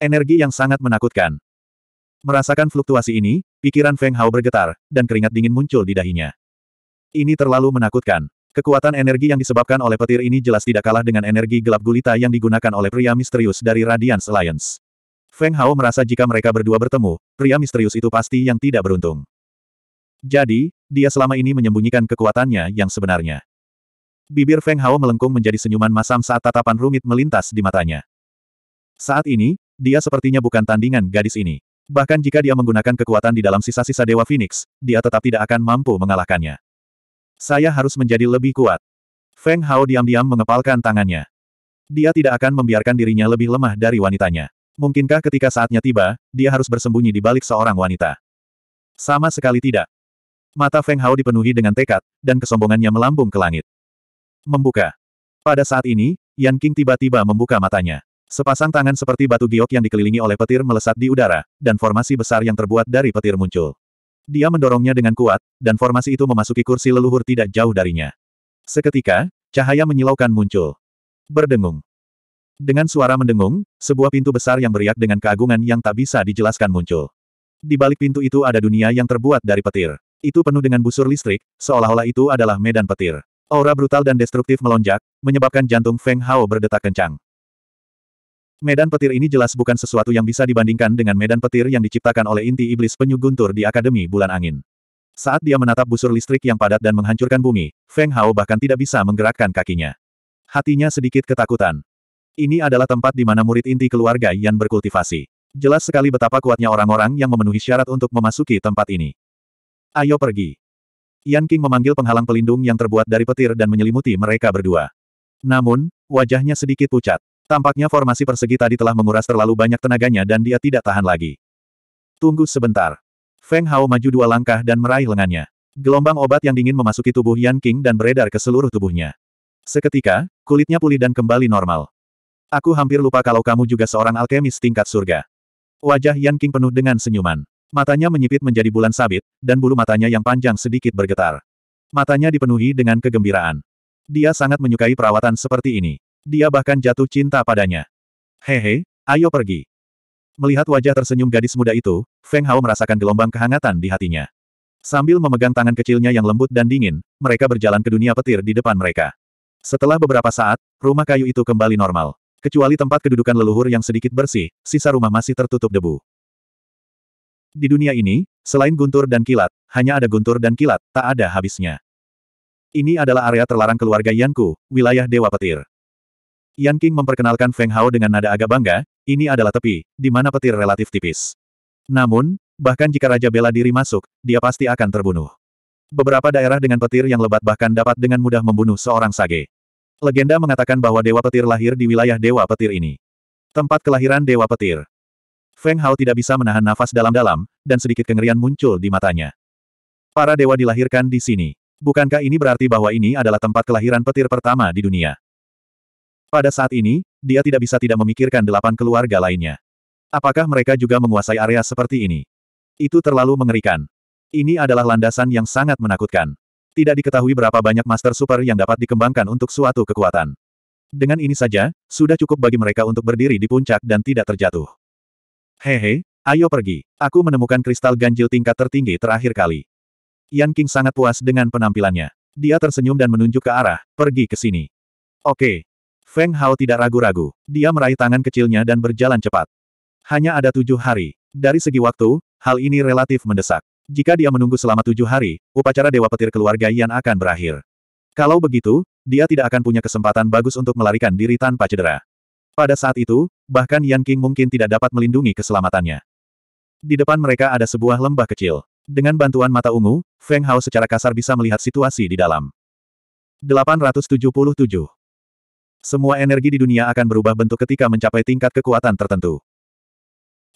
Energi yang sangat menakutkan. Merasakan fluktuasi ini, pikiran Feng Hao bergetar, dan keringat dingin muncul di dahinya. Ini terlalu menakutkan. Kekuatan energi yang disebabkan oleh petir ini jelas tidak kalah dengan energi gelap gulita yang digunakan oleh pria misterius dari Radiance Alliance. Feng Hao merasa jika mereka berdua bertemu, pria misterius itu pasti yang tidak beruntung. Jadi, dia selama ini menyembunyikan kekuatannya yang sebenarnya. Bibir Feng Hao melengkung menjadi senyuman masam saat tatapan rumit melintas di matanya. Saat ini, dia sepertinya bukan tandingan gadis ini. Bahkan jika dia menggunakan kekuatan di dalam sisa-sisa Dewa Phoenix, dia tetap tidak akan mampu mengalahkannya. Saya harus menjadi lebih kuat. Feng Hao diam-diam mengepalkan tangannya. Dia tidak akan membiarkan dirinya lebih lemah dari wanitanya. Mungkinkah ketika saatnya tiba, dia harus bersembunyi di balik seorang wanita? Sama sekali tidak. Mata Feng Hao dipenuhi dengan tekad, dan kesombongannya melambung ke langit. Membuka. Pada saat ini, Yan King tiba-tiba membuka matanya. Sepasang tangan seperti batu giok yang dikelilingi oleh petir melesat di udara, dan formasi besar yang terbuat dari petir muncul. Dia mendorongnya dengan kuat, dan formasi itu memasuki kursi leluhur tidak jauh darinya. Seketika, cahaya menyilaukan muncul. Berdengung. Dengan suara mendengung, sebuah pintu besar yang beriak dengan keagungan yang tak bisa dijelaskan muncul. Di balik pintu itu ada dunia yang terbuat dari petir. Itu penuh dengan busur listrik, seolah-olah itu adalah medan petir. Aura brutal dan destruktif melonjak, menyebabkan jantung Feng Hao berdetak kencang. Medan petir ini jelas bukan sesuatu yang bisa dibandingkan dengan medan petir yang diciptakan oleh inti iblis penyu guntur di Akademi Bulan Angin. Saat dia menatap busur listrik yang padat dan menghancurkan bumi, Feng Hao bahkan tidak bisa menggerakkan kakinya. Hatinya sedikit ketakutan. Ini adalah tempat di mana murid inti keluarga Yan berkultivasi. Jelas sekali betapa kuatnya orang-orang yang memenuhi syarat untuk memasuki tempat ini. Ayo pergi. Yan King memanggil penghalang pelindung yang terbuat dari petir dan menyelimuti mereka berdua. Namun, wajahnya sedikit pucat. Tampaknya formasi persegi tadi telah menguras terlalu banyak tenaganya dan dia tidak tahan lagi. Tunggu sebentar. Feng Hao maju dua langkah dan meraih lengannya. Gelombang obat yang dingin memasuki tubuh Yan King dan beredar ke seluruh tubuhnya. Seketika, kulitnya pulih dan kembali normal. Aku hampir lupa kalau kamu juga seorang alkemis tingkat surga. Wajah Yan King penuh dengan senyuman. Matanya menyipit menjadi bulan sabit, dan bulu matanya yang panjang sedikit bergetar. Matanya dipenuhi dengan kegembiraan. Dia sangat menyukai perawatan seperti ini dia bahkan jatuh cinta padanya. Hehe, ayo pergi. Melihat wajah tersenyum gadis muda itu, Feng Hao merasakan gelombang kehangatan di hatinya. Sambil memegang tangan kecilnya yang lembut dan dingin, mereka berjalan ke dunia petir di depan mereka. Setelah beberapa saat, rumah kayu itu kembali normal. Kecuali tempat kedudukan leluhur yang sedikit bersih, sisa rumah masih tertutup debu. Di dunia ini, selain guntur dan kilat, hanya ada guntur dan kilat, tak ada habisnya. Ini adalah area terlarang keluarga Yanku, wilayah Dewa Petir. Yan King memperkenalkan Feng Hao dengan nada agak bangga, ini adalah tepi, di mana petir relatif tipis. Namun, bahkan jika Raja Bela Diri masuk, dia pasti akan terbunuh. Beberapa daerah dengan petir yang lebat bahkan dapat dengan mudah membunuh seorang sage. Legenda mengatakan bahwa Dewa Petir lahir di wilayah Dewa Petir ini. Tempat kelahiran Dewa Petir. Feng Hao tidak bisa menahan nafas dalam-dalam, dan sedikit kengerian muncul di matanya. Para dewa dilahirkan di sini. Bukankah ini berarti bahwa ini adalah tempat kelahiran petir pertama di dunia? Pada saat ini, dia tidak bisa tidak memikirkan delapan keluarga lainnya. Apakah mereka juga menguasai area seperti ini? Itu terlalu mengerikan. Ini adalah landasan yang sangat menakutkan. Tidak diketahui berapa banyak Master Super yang dapat dikembangkan untuk suatu kekuatan. Dengan ini saja, sudah cukup bagi mereka untuk berdiri di puncak dan tidak terjatuh. Hehe, ayo pergi. Aku menemukan kristal ganjil tingkat tertinggi terakhir kali. Yan King sangat puas dengan penampilannya. Dia tersenyum dan menunjuk ke arah, pergi ke sini. Oke, Feng Hao tidak ragu-ragu. Dia meraih tangan kecilnya dan berjalan cepat. Hanya ada tujuh hari. Dari segi waktu, hal ini relatif mendesak. Jika dia menunggu selama tujuh hari, upacara Dewa Petir keluarga Yan akan berakhir. Kalau begitu, dia tidak akan punya kesempatan bagus untuk melarikan diri tanpa cedera. Pada saat itu, bahkan Yan King mungkin tidak dapat melindungi keselamatannya. Di depan mereka ada sebuah lembah kecil. Dengan bantuan mata ungu, Feng Hao secara kasar bisa melihat situasi di dalam. 877 semua energi di dunia akan berubah bentuk ketika mencapai tingkat kekuatan tertentu.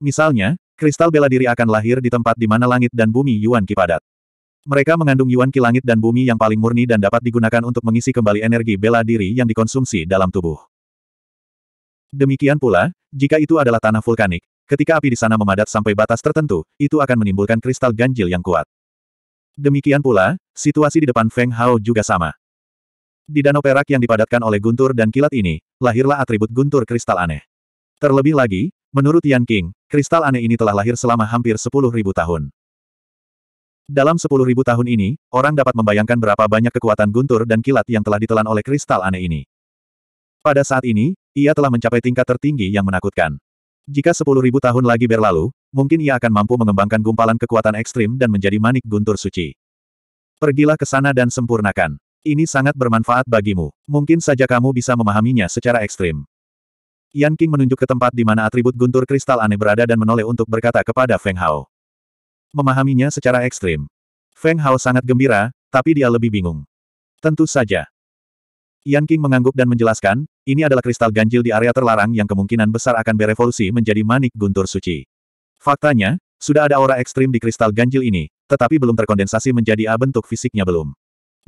Misalnya, kristal bela diri akan lahir di tempat di mana langit dan bumi Yuan Qi padat. Mereka mengandung Yuan Qi langit dan bumi yang paling murni dan dapat digunakan untuk mengisi kembali energi bela diri yang dikonsumsi dalam tubuh. Demikian pula, jika itu adalah tanah vulkanik, ketika api di sana memadat sampai batas tertentu, itu akan menimbulkan kristal ganjil yang kuat. Demikian pula, situasi di depan Feng Hao juga sama. Di danau perak yang dipadatkan oleh guntur dan kilat ini, lahirlah atribut guntur kristal aneh. Terlebih lagi, menurut Yan King, kristal aneh ini telah lahir selama hampir 10.000 tahun. Dalam 10.000 tahun ini, orang dapat membayangkan berapa banyak kekuatan guntur dan kilat yang telah ditelan oleh kristal aneh ini. Pada saat ini, ia telah mencapai tingkat tertinggi yang menakutkan. Jika 10.000 tahun lagi berlalu, mungkin ia akan mampu mengembangkan gumpalan kekuatan ekstrim dan menjadi manik guntur suci. Pergilah ke sana dan sempurnakan. Ini sangat bermanfaat bagimu. Mungkin saja kamu bisa memahaminya secara ekstrim. Yan King menunjuk ke tempat di mana atribut guntur kristal aneh berada dan menoleh untuk berkata kepada Feng Hao. Memahaminya secara ekstrim. Feng Hao sangat gembira, tapi dia lebih bingung. Tentu saja. Yan King mengangguk dan menjelaskan, ini adalah kristal ganjil di area terlarang yang kemungkinan besar akan berevolusi menjadi manik guntur suci. Faktanya, sudah ada aura ekstrim di kristal ganjil ini, tetapi belum terkondensasi menjadi A bentuk fisiknya belum.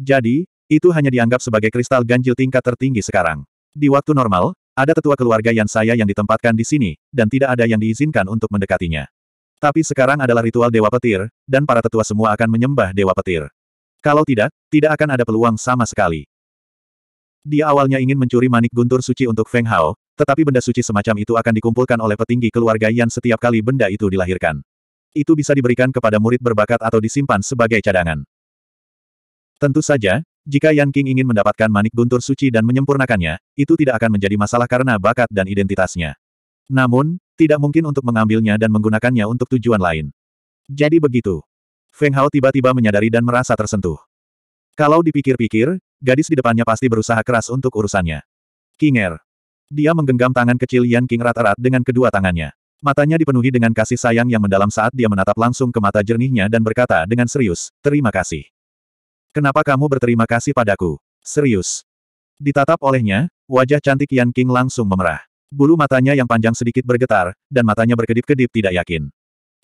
Jadi, itu hanya dianggap sebagai kristal ganjil tingkat tertinggi sekarang. Di waktu normal, ada tetua keluarga yang saya yang ditempatkan di sini, dan tidak ada yang diizinkan untuk mendekatinya. Tapi sekarang adalah ritual Dewa Petir, dan para tetua semua akan menyembah Dewa Petir. Kalau tidak, tidak akan ada peluang sama sekali. Dia awalnya ingin mencuri manik guntur suci untuk Feng Hao, tetapi benda suci semacam itu akan dikumpulkan oleh petinggi keluarga Yan setiap kali benda itu dilahirkan. Itu bisa diberikan kepada murid berbakat atau disimpan sebagai cadangan. Tentu saja, jika Yan King ingin mendapatkan manik guntur suci dan menyempurnakannya, itu tidak akan menjadi masalah karena bakat dan identitasnya. Namun, tidak mungkin untuk mengambilnya dan menggunakannya untuk tujuan lain. Jadi begitu. Feng Hao tiba-tiba menyadari dan merasa tersentuh. Kalau dipikir-pikir, gadis di depannya pasti berusaha keras untuk urusannya. Kinger. Dia menggenggam tangan kecil Yan King rata-rat dengan kedua tangannya. Matanya dipenuhi dengan kasih sayang yang mendalam saat dia menatap langsung ke mata jernihnya dan berkata dengan serius, terima kasih. Kenapa kamu berterima kasih padaku? Serius. Ditatap olehnya, wajah cantik Yan King langsung memerah. Bulu matanya yang panjang sedikit bergetar, dan matanya berkedip-kedip tidak yakin.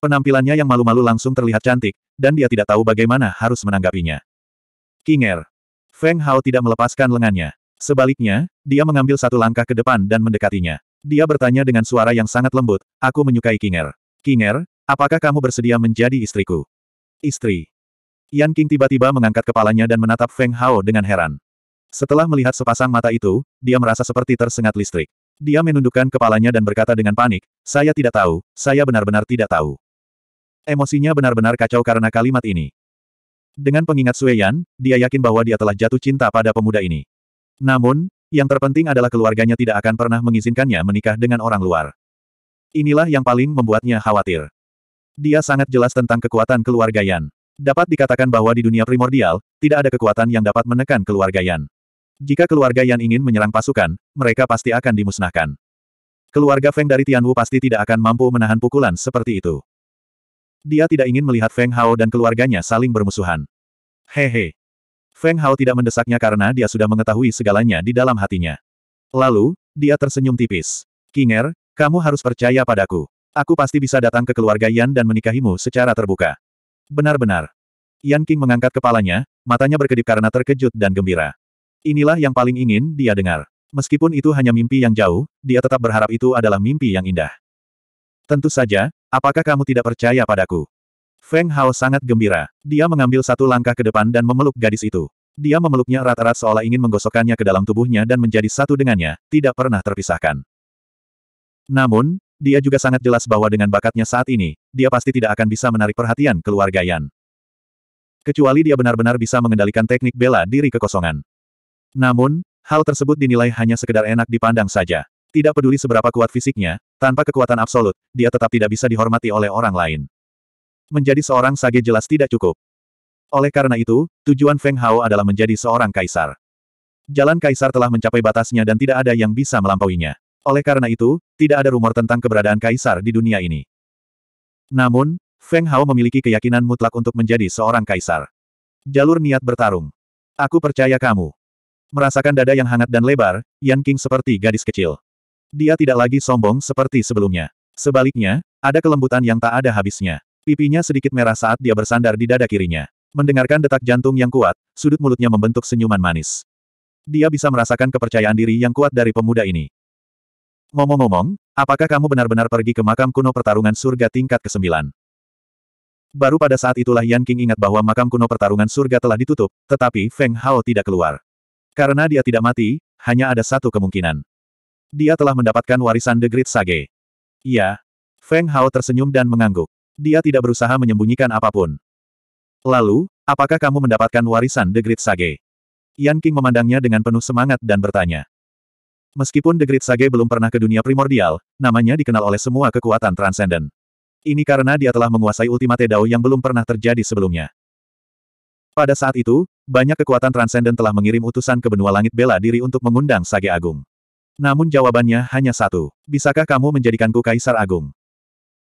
Penampilannya yang malu-malu langsung terlihat cantik, dan dia tidak tahu bagaimana harus menanggapinya. Kinger. Feng Hao tidak melepaskan lengannya. Sebaliknya, dia mengambil satu langkah ke depan dan mendekatinya. Dia bertanya dengan suara yang sangat lembut, aku menyukai Kinger. Kinger, apakah kamu bersedia menjadi istriku? Istri. Yan King tiba-tiba mengangkat kepalanya dan menatap Feng Hao dengan heran. Setelah melihat sepasang mata itu, dia merasa seperti tersengat listrik. Dia menundukkan kepalanya dan berkata dengan panik, saya tidak tahu, saya benar-benar tidak tahu. Emosinya benar-benar kacau karena kalimat ini. Dengan pengingat Sue Yan, dia yakin bahwa dia telah jatuh cinta pada pemuda ini. Namun, yang terpenting adalah keluarganya tidak akan pernah mengizinkannya menikah dengan orang luar. Inilah yang paling membuatnya khawatir. Dia sangat jelas tentang kekuatan keluarga Yan. Dapat dikatakan bahwa di dunia primordial, tidak ada kekuatan yang dapat menekan keluarga Yan. Jika keluarga Yan ingin menyerang pasukan, mereka pasti akan dimusnahkan. Keluarga Feng dari Tianwu pasti tidak akan mampu menahan pukulan seperti itu. Dia tidak ingin melihat Feng Hao dan keluarganya saling bermusuhan. Hehe. Feng Hao tidak mendesaknya karena dia sudah mengetahui segalanya di dalam hatinya. Lalu, dia tersenyum tipis. Kinger, kamu harus percaya padaku. Aku pasti bisa datang ke keluarga Yan dan menikahimu secara terbuka. Benar-benar. Yan King mengangkat kepalanya, matanya berkedip karena terkejut dan gembira. Inilah yang paling ingin dia dengar. Meskipun itu hanya mimpi yang jauh, dia tetap berharap itu adalah mimpi yang indah. Tentu saja, apakah kamu tidak percaya padaku? Feng Hao sangat gembira. Dia mengambil satu langkah ke depan dan memeluk gadis itu. Dia memeluknya erat-erat seolah ingin menggosokkannya ke dalam tubuhnya dan menjadi satu dengannya, tidak pernah terpisahkan. Namun, dia juga sangat jelas bahwa dengan bakatnya saat ini, dia pasti tidak akan bisa menarik perhatian keluarga Yan. Kecuali dia benar-benar bisa mengendalikan teknik bela diri kekosongan. Namun, hal tersebut dinilai hanya sekedar enak dipandang saja. Tidak peduli seberapa kuat fisiknya, tanpa kekuatan absolut, dia tetap tidak bisa dihormati oleh orang lain. Menjadi seorang sage jelas tidak cukup. Oleh karena itu, tujuan Feng Hao adalah menjadi seorang kaisar. Jalan kaisar telah mencapai batasnya dan tidak ada yang bisa melampauinya. Oleh karena itu, tidak ada rumor tentang keberadaan kaisar di dunia ini. Namun, Feng Hao memiliki keyakinan mutlak untuk menjadi seorang kaisar. Jalur niat bertarung. Aku percaya kamu. Merasakan dada yang hangat dan lebar, Yan King seperti gadis kecil. Dia tidak lagi sombong seperti sebelumnya. Sebaliknya, ada kelembutan yang tak ada habisnya. Pipinya sedikit merah saat dia bersandar di dada kirinya. Mendengarkan detak jantung yang kuat, sudut mulutnya membentuk senyuman manis. Dia bisa merasakan kepercayaan diri yang kuat dari pemuda ini. Momo ngomong apakah kamu benar-benar pergi ke makam kuno pertarungan surga tingkat ke-9? Baru pada saat itulah Yan King ingat bahwa makam kuno pertarungan surga telah ditutup, tetapi Feng Hao tidak keluar. Karena dia tidak mati, hanya ada satu kemungkinan. Dia telah mendapatkan warisan The Great Sage. Iya. Feng Hao tersenyum dan mengangguk. Dia tidak berusaha menyembunyikan apapun. Lalu, apakah kamu mendapatkan warisan The Great Sage? Yan King memandangnya dengan penuh semangat dan bertanya. Meskipun The Great Sage belum pernah ke dunia primordial, namanya dikenal oleh semua kekuatan transenden. Ini karena dia telah menguasai Ultimate Dao yang belum pernah terjadi sebelumnya. Pada saat itu, banyak kekuatan transenden telah mengirim utusan ke benua langit bela diri untuk mengundang Sage Agung. Namun jawabannya hanya satu, bisakah kamu menjadikanku Kaisar Agung?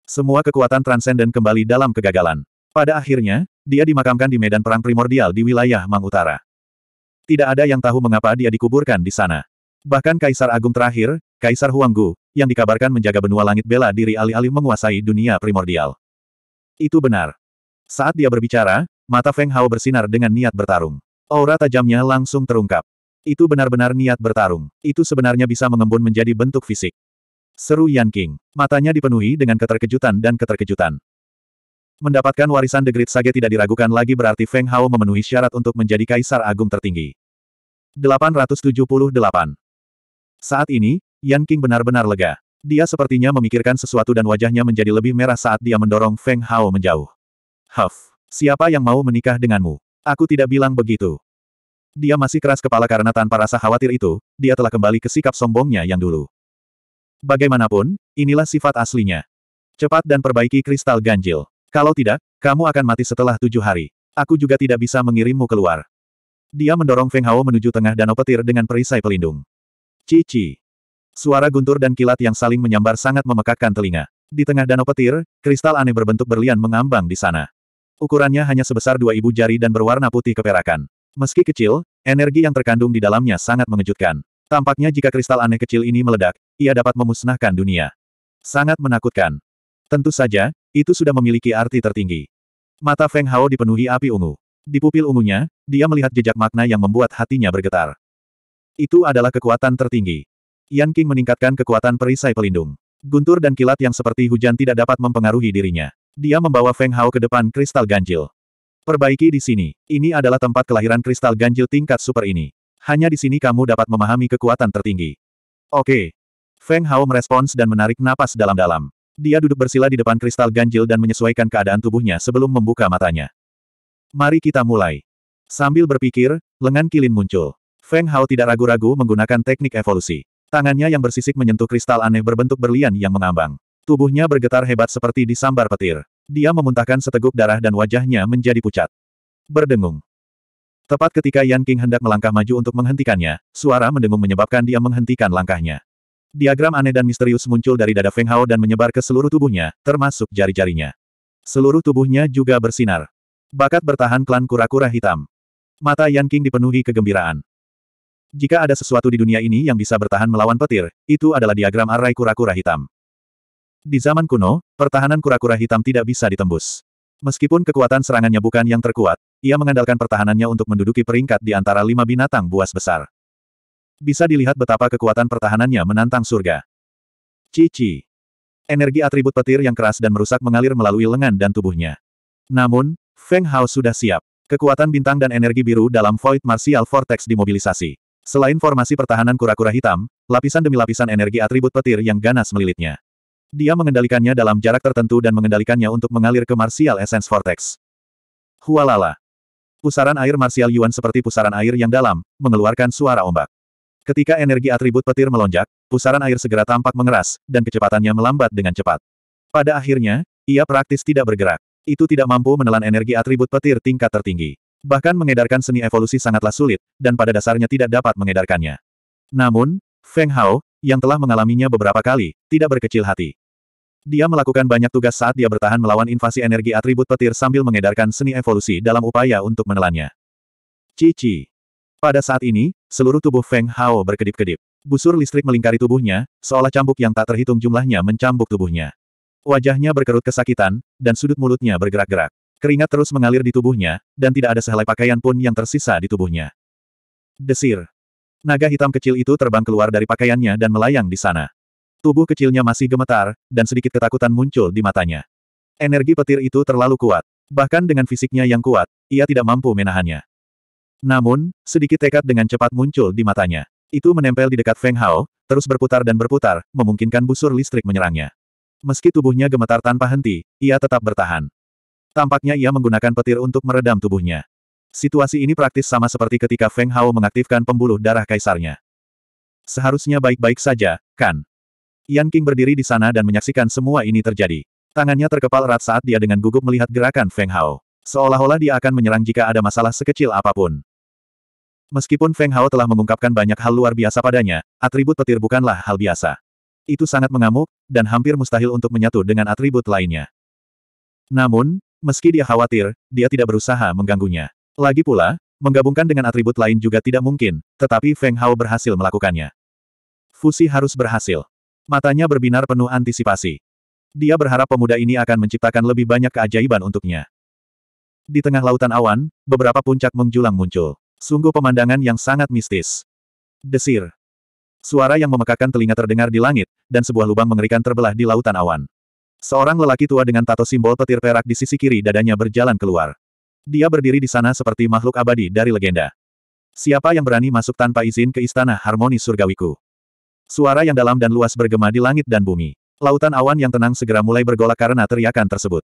Semua kekuatan transenden kembali dalam kegagalan. Pada akhirnya, dia dimakamkan di medan perang primordial di wilayah Mang Utara. Tidak ada yang tahu mengapa dia dikuburkan di sana. Bahkan Kaisar Agung terakhir, Kaisar Huanggu, yang dikabarkan menjaga benua langit bela diri alih-alih menguasai dunia primordial. Itu benar. Saat dia berbicara, mata Feng Hao bersinar dengan niat bertarung. Aura tajamnya langsung terungkap. Itu benar-benar niat bertarung. Itu sebenarnya bisa mengembun menjadi bentuk fisik. Seru Yan King. Matanya dipenuhi dengan keterkejutan dan keterkejutan. Mendapatkan warisan The Great Sage tidak diragukan lagi berarti Feng Hao memenuhi syarat untuk menjadi kaisar agung tertinggi. 878. Saat ini, Yan King benar-benar lega. Dia sepertinya memikirkan sesuatu dan wajahnya menjadi lebih merah saat dia mendorong Feng Hao menjauh. Huff, siapa yang mau menikah denganmu? Aku tidak bilang begitu. Dia masih keras kepala karena tanpa rasa khawatir itu, dia telah kembali ke sikap sombongnya yang dulu. Bagaimanapun, inilah sifat aslinya. Cepat dan perbaiki kristal ganjil. Kalau tidak, kamu akan mati setelah tujuh hari. Aku juga tidak bisa mengirimmu keluar. Dia mendorong Feng Hao menuju tengah danau petir dengan perisai pelindung. Cici. Suara guntur dan kilat yang saling menyambar sangat memekakkan telinga. Di tengah danau petir, kristal aneh berbentuk berlian mengambang di sana. Ukurannya hanya sebesar dua ibu jari dan berwarna putih keperakan. Meski kecil, energi yang terkandung di dalamnya sangat mengejutkan. Tampaknya jika kristal aneh kecil ini meledak, ia dapat memusnahkan dunia. Sangat menakutkan. Tentu saja, itu sudah memiliki arti tertinggi. Mata Feng Hao dipenuhi api ungu. Di pupil ungunya, dia melihat jejak makna yang membuat hatinya bergetar. Itu adalah kekuatan tertinggi. Yan King meningkatkan kekuatan perisai pelindung. Guntur dan kilat yang seperti hujan tidak dapat mempengaruhi dirinya. Dia membawa Feng Hao ke depan kristal ganjil. Perbaiki di sini. Ini adalah tempat kelahiran kristal ganjil tingkat super ini. Hanya di sini kamu dapat memahami kekuatan tertinggi. Oke. Feng Hao merespons dan menarik napas dalam-dalam. Dia duduk bersila di depan kristal ganjil dan menyesuaikan keadaan tubuhnya sebelum membuka matanya. Mari kita mulai. Sambil berpikir, lengan Kilin muncul. Feng Hao tidak ragu-ragu menggunakan teknik evolusi. Tangannya yang bersisik menyentuh kristal aneh berbentuk berlian yang mengambang. Tubuhnya bergetar hebat seperti disambar petir. Dia memuntahkan seteguk darah dan wajahnya menjadi pucat. Berdengung. Tepat ketika Yan King hendak melangkah maju untuk menghentikannya, suara mendengung menyebabkan dia menghentikan langkahnya. Diagram aneh dan misterius muncul dari dada Feng Hao dan menyebar ke seluruh tubuhnya, termasuk jari-jarinya. Seluruh tubuhnya juga bersinar. Bakat bertahan klan kura-kura hitam. Mata Yan King dipenuhi kegembiraan. Jika ada sesuatu di dunia ini yang bisa bertahan melawan petir, itu adalah diagram arai kura-kura hitam. Di zaman kuno, pertahanan kura-kura hitam tidak bisa ditembus. Meskipun kekuatan serangannya bukan yang terkuat, ia mengandalkan pertahanannya untuk menduduki peringkat di antara lima binatang buas besar. Bisa dilihat betapa kekuatan pertahanannya menantang surga. Cici. Energi atribut petir yang keras dan merusak mengalir melalui lengan dan tubuhnya. Namun, Feng Hao sudah siap. Kekuatan bintang dan energi biru dalam Void Martial Vortex dimobilisasi. Selain formasi pertahanan kura-kura hitam, lapisan demi lapisan energi atribut petir yang ganas melilitnya. Dia mengendalikannya dalam jarak tertentu dan mengendalikannya untuk mengalir ke Martial Essence Vortex. Hualala. Pusaran air Martial Yuan seperti pusaran air yang dalam, mengeluarkan suara ombak. Ketika energi atribut petir melonjak, pusaran air segera tampak mengeras, dan kecepatannya melambat dengan cepat. Pada akhirnya, ia praktis tidak bergerak. Itu tidak mampu menelan energi atribut petir tingkat tertinggi. Bahkan mengedarkan seni evolusi sangatlah sulit, dan pada dasarnya tidak dapat mengedarkannya. Namun, Feng Hao, yang telah mengalaminya beberapa kali, tidak berkecil hati. Dia melakukan banyak tugas saat dia bertahan melawan invasi energi atribut petir sambil mengedarkan seni evolusi dalam upaya untuk menelannya. Cici. Pada saat ini, seluruh tubuh Feng Hao berkedip-kedip. Busur listrik melingkari tubuhnya, seolah cambuk yang tak terhitung jumlahnya mencambuk tubuhnya. Wajahnya berkerut kesakitan, dan sudut mulutnya bergerak-gerak. Keringat terus mengalir di tubuhnya, dan tidak ada sehelai pakaian pun yang tersisa di tubuhnya. Desir. Naga hitam kecil itu terbang keluar dari pakaiannya dan melayang di sana. Tubuh kecilnya masih gemetar, dan sedikit ketakutan muncul di matanya. Energi petir itu terlalu kuat. Bahkan dengan fisiknya yang kuat, ia tidak mampu menahannya. Namun, sedikit tekad dengan cepat muncul di matanya. Itu menempel di dekat Feng Hao, terus berputar dan berputar, memungkinkan busur listrik menyerangnya. Meski tubuhnya gemetar tanpa henti, ia tetap bertahan. Tampaknya ia menggunakan petir untuk meredam tubuhnya. Situasi ini praktis sama seperti ketika Feng Hao mengaktifkan pembuluh darah kaisarnya. Seharusnya baik-baik saja, kan? Yan King berdiri di sana dan menyaksikan semua ini terjadi. Tangannya terkepal erat saat dia dengan gugup melihat gerakan Feng Hao. Seolah-olah dia akan menyerang jika ada masalah sekecil apapun. Meskipun Feng Hao telah mengungkapkan banyak hal luar biasa padanya, atribut petir bukanlah hal biasa. Itu sangat mengamuk, dan hampir mustahil untuk menyatu dengan atribut lainnya. Namun, Meski dia khawatir, dia tidak berusaha mengganggunya. Lagi pula, menggabungkan dengan atribut lain juga tidak mungkin, tetapi Feng Hao berhasil melakukannya. Fusi harus berhasil. Matanya berbinar penuh antisipasi. Dia berharap pemuda ini akan menciptakan lebih banyak keajaiban untuknya. Di tengah lautan awan, beberapa puncak menjulang muncul. Sungguh pemandangan yang sangat mistis. Desir. Suara yang memekakan telinga terdengar di langit, dan sebuah lubang mengerikan terbelah di lautan awan. Seorang lelaki tua dengan tato simbol petir perak di sisi kiri dadanya berjalan keluar. Dia berdiri di sana seperti makhluk abadi dari legenda. Siapa yang berani masuk tanpa izin ke istana harmoni surgawiku? Suara yang dalam dan luas bergema di langit dan bumi. Lautan awan yang tenang segera mulai bergolak karena teriakan tersebut.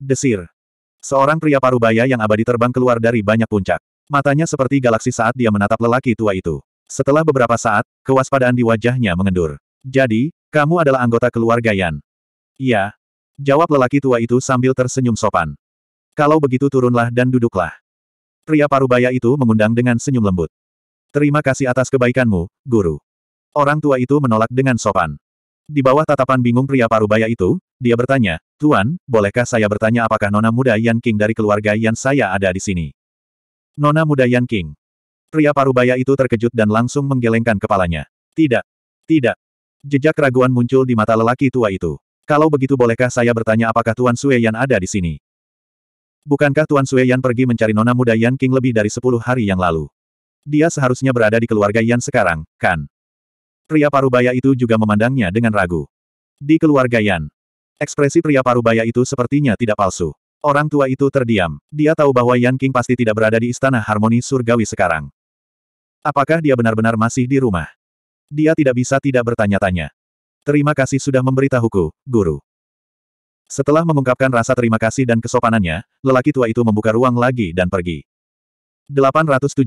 Desir. Seorang pria parubaya yang abadi terbang keluar dari banyak puncak. Matanya seperti galaksi saat dia menatap lelaki tua itu. Setelah beberapa saat, kewaspadaan di wajahnya mengendur. Jadi, kamu adalah anggota keluarga Yan. Iya. Jawab lelaki tua itu sambil tersenyum sopan. Kalau begitu turunlah dan duduklah. Pria parubaya itu mengundang dengan senyum lembut. Terima kasih atas kebaikanmu, guru. Orang tua itu menolak dengan sopan. Di bawah tatapan bingung pria parubaya itu, dia bertanya, Tuan, bolehkah saya bertanya apakah nona muda Yan King dari keluarga Yan saya ada di sini? Nona muda Yan King. Pria parubaya itu terkejut dan langsung menggelengkan kepalanya. Tidak. Tidak. Jejak keraguan muncul di mata lelaki tua itu. Kalau begitu bolehkah saya bertanya apakah Tuan Sue Yan ada di sini? Bukankah Tuan Sue Yan pergi mencari nona muda Yan King lebih dari sepuluh hari yang lalu? Dia seharusnya berada di keluarga Yan sekarang, kan? Pria parubaya itu juga memandangnya dengan ragu. Di keluarga Yan. Ekspresi pria parubaya itu sepertinya tidak palsu. Orang tua itu terdiam. Dia tahu bahwa Yan King pasti tidak berada di istana harmoni surgawi sekarang. Apakah dia benar-benar masih di rumah? Dia tidak bisa tidak bertanya-tanya. Terima kasih sudah memberitahuku, guru. Setelah mengungkapkan rasa terima kasih dan kesopanannya, lelaki tua itu membuka ruang lagi dan pergi. 879.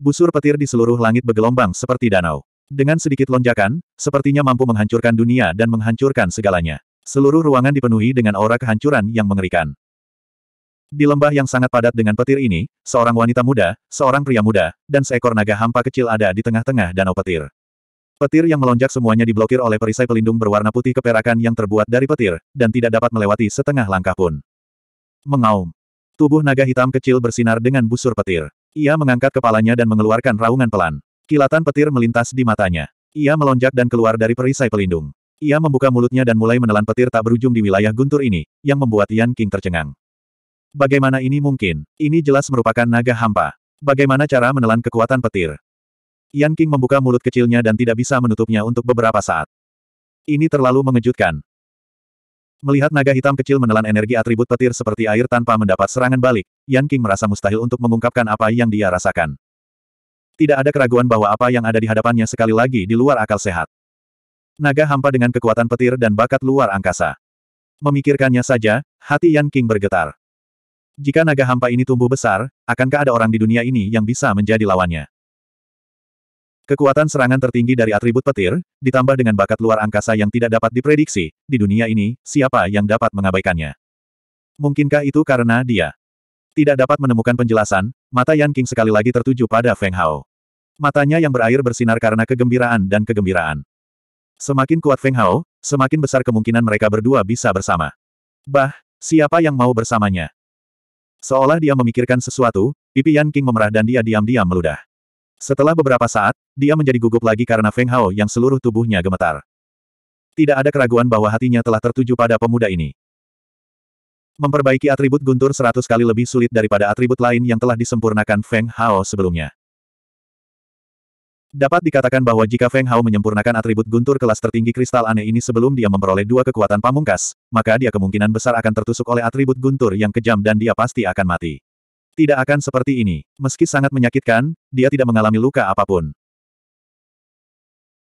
Busur petir di seluruh langit bergelombang seperti danau. Dengan sedikit lonjakan, sepertinya mampu menghancurkan dunia dan menghancurkan segalanya. Seluruh ruangan dipenuhi dengan aura kehancuran yang mengerikan. Di lembah yang sangat padat dengan petir ini, seorang wanita muda, seorang pria muda, dan seekor naga hampa kecil ada di tengah-tengah danau petir. Petir yang melonjak semuanya diblokir oleh perisai pelindung berwarna putih keperakan yang terbuat dari petir, dan tidak dapat melewati setengah langkah pun. Mengaum. Tubuh naga hitam kecil bersinar dengan busur petir. Ia mengangkat kepalanya dan mengeluarkan raungan pelan. Kilatan petir melintas di matanya. Ia melonjak dan keluar dari perisai pelindung. Ia membuka mulutnya dan mulai menelan petir tak berujung di wilayah guntur ini, yang membuat Yan King tercengang. Bagaimana ini mungkin? Ini jelas merupakan naga hampa. Bagaimana cara menelan kekuatan petir? Yan King membuka mulut kecilnya dan tidak bisa menutupnya untuk beberapa saat. Ini terlalu mengejutkan. Melihat naga hitam kecil menelan energi atribut petir seperti air tanpa mendapat serangan balik, Yan King merasa mustahil untuk mengungkapkan apa yang dia rasakan. Tidak ada keraguan bahwa apa yang ada di hadapannya sekali lagi di luar akal sehat. Naga hampa dengan kekuatan petir dan bakat luar angkasa. Memikirkannya saja, hati Yan King bergetar. Jika naga hampa ini tumbuh besar, akankah ada orang di dunia ini yang bisa menjadi lawannya? Kekuatan serangan tertinggi dari atribut petir, ditambah dengan bakat luar angkasa yang tidak dapat diprediksi, di dunia ini, siapa yang dapat mengabaikannya? Mungkinkah itu karena dia tidak dapat menemukan penjelasan, mata Yan King sekali lagi tertuju pada Feng Hao. Matanya yang berair bersinar karena kegembiraan dan kegembiraan. Semakin kuat Feng Hao, semakin besar kemungkinan mereka berdua bisa bersama. Bah, siapa yang mau bersamanya? Seolah dia memikirkan sesuatu, pipi Yan King memerah dan dia diam-diam meludah. Setelah beberapa saat, dia menjadi gugup lagi karena Feng Hao yang seluruh tubuhnya gemetar. Tidak ada keraguan bahwa hatinya telah tertuju pada pemuda ini. Memperbaiki atribut guntur seratus kali lebih sulit daripada atribut lain yang telah disempurnakan Feng Hao sebelumnya. Dapat dikatakan bahwa jika Feng Hao menyempurnakan atribut guntur kelas tertinggi kristal aneh ini sebelum dia memperoleh dua kekuatan pamungkas, maka dia kemungkinan besar akan tertusuk oleh atribut guntur yang kejam dan dia pasti akan mati. Tidak akan seperti ini. Meski sangat menyakitkan, dia tidak mengalami luka apapun.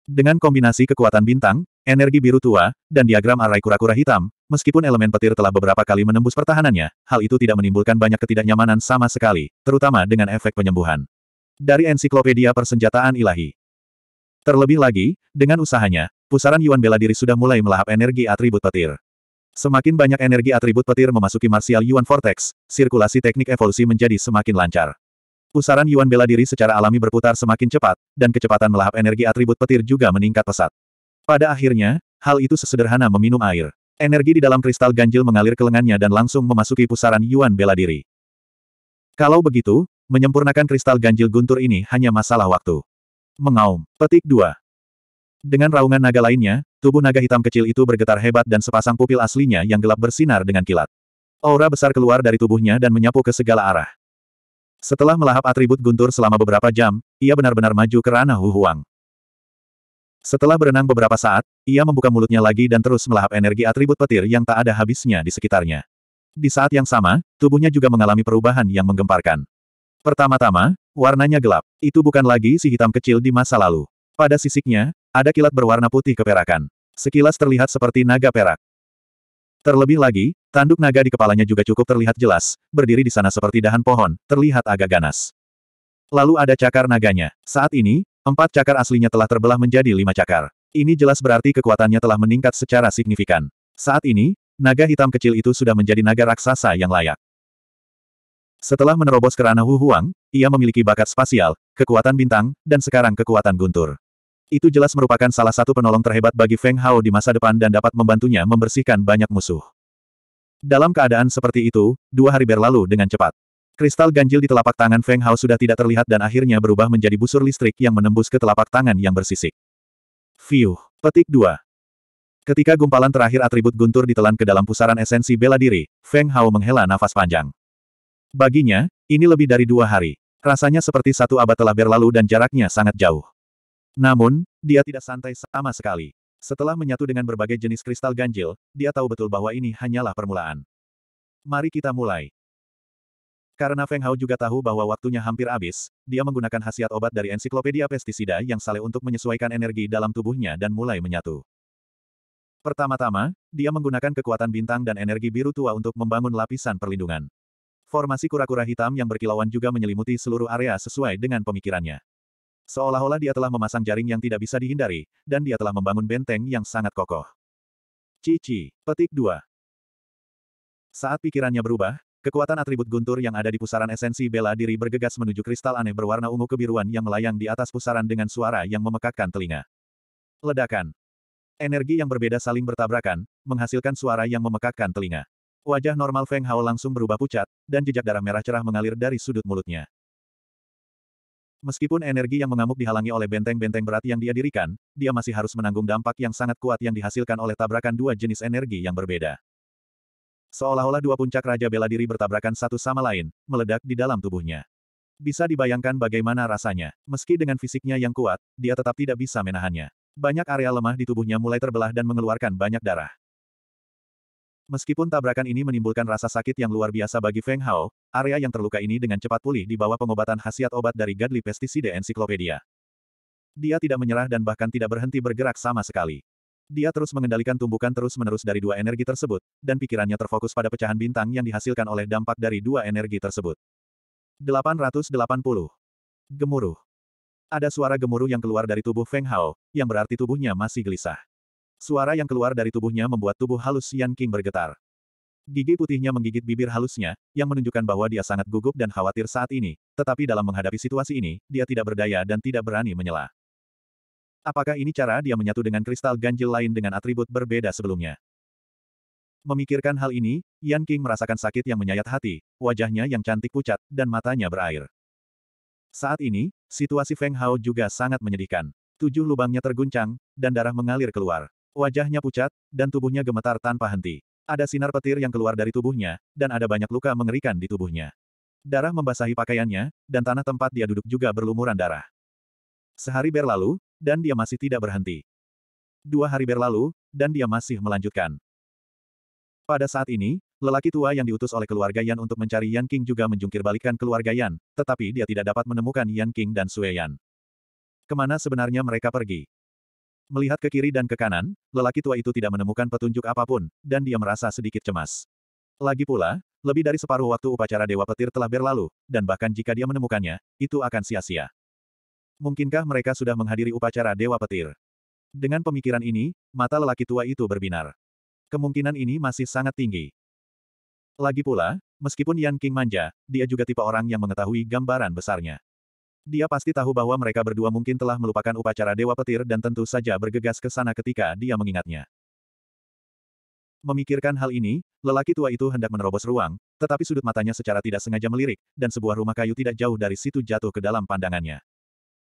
Dengan kombinasi kekuatan bintang, energi biru tua, dan diagram arai kura-kura hitam, meskipun elemen petir telah beberapa kali menembus pertahanannya, hal itu tidak menimbulkan banyak ketidaknyamanan sama sekali, terutama dengan efek penyembuhan. Dari ensiklopedia persenjataan ilahi. Terlebih lagi, dengan usahanya, pusaran Yuan bela diri sudah mulai melahap energi atribut petir. Semakin banyak energi atribut petir memasuki Martial Yuan Vortex, sirkulasi teknik evolusi menjadi semakin lancar. Pusaran Yuan bela diri secara alami berputar semakin cepat, dan kecepatan melahap energi atribut petir juga meningkat pesat. Pada akhirnya, hal itu sesederhana meminum air. Energi di dalam kristal ganjil mengalir ke lengannya dan langsung memasuki pusaran Yuan bela diri. Kalau begitu, menyempurnakan kristal ganjil guntur ini hanya masalah waktu. Mengaum. Petik 2. Dengan raungan naga lainnya, tubuh naga hitam kecil itu bergetar hebat dan sepasang pupil aslinya yang gelap bersinar dengan kilat. Aura besar keluar dari tubuhnya dan menyapu ke segala arah. Setelah melahap atribut guntur selama beberapa jam, ia benar-benar maju ke ranah Huang. Setelah berenang beberapa saat, ia membuka mulutnya lagi dan terus melahap energi atribut petir yang tak ada habisnya di sekitarnya. Di saat yang sama, tubuhnya juga mengalami perubahan yang menggemparkan. Pertama-tama, warnanya gelap. Itu bukan lagi si hitam kecil di masa lalu. Pada sisiknya, ada kilat berwarna putih keperakan. Sekilas terlihat seperti naga perak. Terlebih lagi, tanduk naga di kepalanya juga cukup terlihat jelas, berdiri di sana seperti dahan pohon, terlihat agak ganas. Lalu ada cakar naganya. Saat ini, empat cakar aslinya telah terbelah menjadi lima cakar. Ini jelas berarti kekuatannya telah meningkat secara signifikan. Saat ini, naga hitam kecil itu sudah menjadi naga raksasa yang layak. Setelah menerobos kerana Hu Huang, ia memiliki bakat spasial, kekuatan bintang, dan sekarang kekuatan guntur. Itu jelas merupakan salah satu penolong terhebat bagi Feng Hao di masa depan dan dapat membantunya membersihkan banyak musuh. Dalam keadaan seperti itu, dua hari berlalu dengan cepat. Kristal ganjil di telapak tangan Feng Hao sudah tidak terlihat dan akhirnya berubah menjadi busur listrik yang menembus ke telapak tangan yang bersisik. Fiuh. Petik 2. Ketika gumpalan terakhir atribut guntur ditelan ke dalam pusaran esensi bela diri, Feng Hao menghela nafas panjang. Baginya, ini lebih dari dua hari. Rasanya seperti satu abad telah berlalu dan jaraknya sangat jauh. Namun, dia tidak santai sama sekali. Setelah menyatu dengan berbagai jenis kristal ganjil, dia tahu betul bahwa ini hanyalah permulaan. Mari kita mulai. Karena Feng Hao juga tahu bahwa waktunya hampir habis, dia menggunakan khasiat obat dari ensiklopedia pestisida yang saleh untuk menyesuaikan energi dalam tubuhnya dan mulai menyatu. Pertama-tama, dia menggunakan kekuatan bintang dan energi biru tua untuk membangun lapisan perlindungan. Formasi kura-kura hitam yang berkilauan juga menyelimuti seluruh area sesuai dengan pemikirannya. Seolah-olah dia telah memasang jaring yang tidak bisa dihindari, dan dia telah membangun benteng yang sangat kokoh. Cici, petik 2. Saat pikirannya berubah, kekuatan atribut guntur yang ada di pusaran esensi bela diri bergegas menuju kristal aneh berwarna ungu kebiruan yang melayang di atas pusaran dengan suara yang memekakkan telinga. Ledakan. Energi yang berbeda saling bertabrakan, menghasilkan suara yang memekakkan telinga. Wajah normal Feng Hao langsung berubah pucat, dan jejak darah merah cerah mengalir dari sudut mulutnya. Meskipun energi yang mengamuk dihalangi oleh benteng-benteng berat yang dia dirikan, dia masih harus menanggung dampak yang sangat kuat yang dihasilkan oleh tabrakan dua jenis energi yang berbeda. Seolah-olah dua puncak Raja Bela Diri bertabrakan satu sama lain, meledak di dalam tubuhnya. Bisa dibayangkan bagaimana rasanya. Meski dengan fisiknya yang kuat, dia tetap tidak bisa menahannya. Banyak area lemah di tubuhnya mulai terbelah dan mengeluarkan banyak darah. Meskipun tabrakan ini menimbulkan rasa sakit yang luar biasa bagi Feng Hao, area yang terluka ini dengan cepat pulih di bawah pengobatan khasiat obat dari Gadli pestisida Encyclopedia. Dia tidak menyerah dan bahkan tidak berhenti bergerak sama sekali. Dia terus mengendalikan tumbukan terus-menerus dari dua energi tersebut, dan pikirannya terfokus pada pecahan bintang yang dihasilkan oleh dampak dari dua energi tersebut. 880. Gemuruh. Ada suara gemuruh yang keluar dari tubuh Feng Hao, yang berarti tubuhnya masih gelisah. Suara yang keluar dari tubuhnya membuat tubuh halus Yan King bergetar. Gigi putihnya menggigit bibir halusnya, yang menunjukkan bahwa dia sangat gugup dan khawatir saat ini, tetapi dalam menghadapi situasi ini, dia tidak berdaya dan tidak berani menyela. Apakah ini cara dia menyatu dengan kristal ganjil lain dengan atribut berbeda sebelumnya? Memikirkan hal ini, Yan King merasakan sakit yang menyayat hati, wajahnya yang cantik pucat, dan matanya berair. Saat ini, situasi Feng Hao juga sangat menyedihkan. Tujuh lubangnya terguncang, dan darah mengalir keluar. Wajahnya pucat, dan tubuhnya gemetar tanpa henti. Ada sinar petir yang keluar dari tubuhnya, dan ada banyak luka mengerikan di tubuhnya. Darah membasahi pakaiannya, dan tanah tempat dia duduk juga berlumuran darah. Sehari berlalu, dan dia masih tidak berhenti. Dua hari berlalu, dan dia masih melanjutkan. Pada saat ini, lelaki tua yang diutus oleh keluarga Yan untuk mencari Yan King juga menjungkir balikan keluarga Yan, tetapi dia tidak dapat menemukan Yan King dan Sue Yan. Kemana sebenarnya mereka pergi? Melihat ke kiri dan ke kanan, lelaki tua itu tidak menemukan petunjuk apapun, dan dia merasa sedikit cemas. Lagi pula, lebih dari separuh waktu upacara Dewa Petir telah berlalu, dan bahkan jika dia menemukannya, itu akan sia-sia. Mungkinkah mereka sudah menghadiri upacara Dewa Petir? Dengan pemikiran ini, mata lelaki tua itu berbinar. Kemungkinan ini masih sangat tinggi. Lagi pula, meskipun Yan King manja, dia juga tipe orang yang mengetahui gambaran besarnya. Dia pasti tahu bahwa mereka berdua mungkin telah melupakan upacara Dewa Petir dan tentu saja bergegas ke sana ketika dia mengingatnya. Memikirkan hal ini, lelaki tua itu hendak menerobos ruang, tetapi sudut matanya secara tidak sengaja melirik, dan sebuah rumah kayu tidak jauh dari situ jatuh ke dalam pandangannya.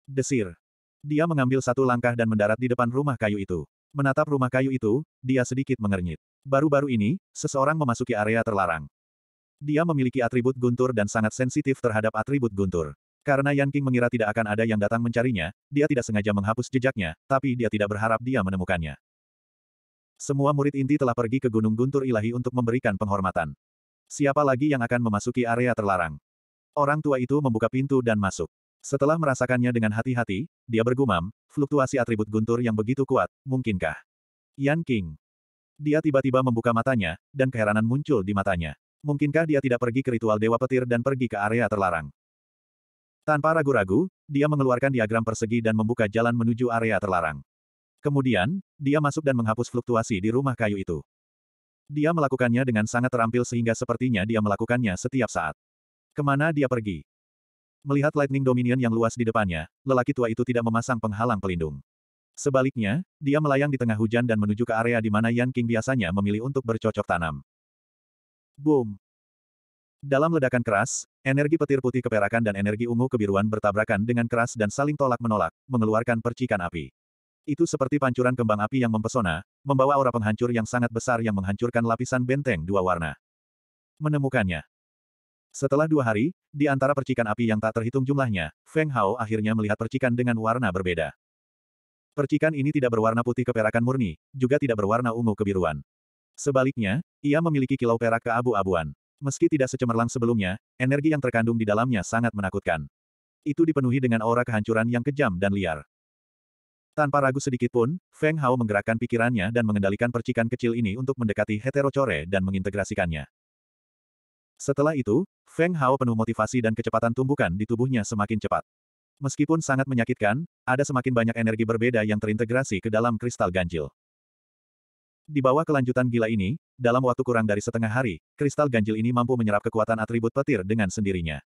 Desir. Dia mengambil satu langkah dan mendarat di depan rumah kayu itu. Menatap rumah kayu itu, dia sedikit mengernyit. Baru-baru ini, seseorang memasuki area terlarang. Dia memiliki atribut guntur dan sangat sensitif terhadap atribut guntur. Karena Yan King mengira tidak akan ada yang datang mencarinya, dia tidak sengaja menghapus jejaknya, tapi dia tidak berharap dia menemukannya. Semua murid inti telah pergi ke Gunung Guntur Ilahi untuk memberikan penghormatan. Siapa lagi yang akan memasuki area terlarang? Orang tua itu membuka pintu dan masuk. Setelah merasakannya dengan hati-hati, dia bergumam, fluktuasi atribut Guntur yang begitu kuat, mungkinkah? Yan King. Dia tiba-tiba membuka matanya, dan keheranan muncul di matanya. Mungkinkah dia tidak pergi ke ritual Dewa Petir dan pergi ke area terlarang? Tanpa ragu-ragu, dia mengeluarkan diagram persegi dan membuka jalan menuju area terlarang. Kemudian, dia masuk dan menghapus fluktuasi di rumah kayu itu. Dia melakukannya dengan sangat terampil sehingga sepertinya dia melakukannya setiap saat. Kemana dia pergi? Melihat Lightning Dominion yang luas di depannya, lelaki tua itu tidak memasang penghalang pelindung. Sebaliknya, dia melayang di tengah hujan dan menuju ke area di mana Yan King biasanya memilih untuk bercocok tanam. Boom! Dalam ledakan keras, energi petir putih keperakan dan energi ungu kebiruan bertabrakan dengan keras dan saling tolak-menolak, mengeluarkan percikan api. Itu seperti pancuran kembang api yang mempesona, membawa aura penghancur yang sangat besar yang menghancurkan lapisan benteng dua warna. Menemukannya. Setelah dua hari, di antara percikan api yang tak terhitung jumlahnya, Feng Hao akhirnya melihat percikan dengan warna berbeda. Percikan ini tidak berwarna putih keperakan murni, juga tidak berwarna ungu kebiruan. Sebaliknya, ia memiliki kilau perak keabu-abuan. Meski tidak secemerlang sebelumnya, energi yang terkandung di dalamnya sangat menakutkan. Itu dipenuhi dengan aura kehancuran yang kejam dan liar. Tanpa ragu sedikit pun, Feng Hao menggerakkan pikirannya dan mengendalikan percikan kecil ini untuk mendekati heterocore dan mengintegrasikannya. Setelah itu, Feng Hao penuh motivasi dan kecepatan tumbukan di tubuhnya semakin cepat. Meskipun sangat menyakitkan, ada semakin banyak energi berbeda yang terintegrasi ke dalam kristal ganjil. Di bawah kelanjutan gila ini, dalam waktu kurang dari setengah hari, kristal ganjil ini mampu menyerap kekuatan atribut petir dengan sendirinya.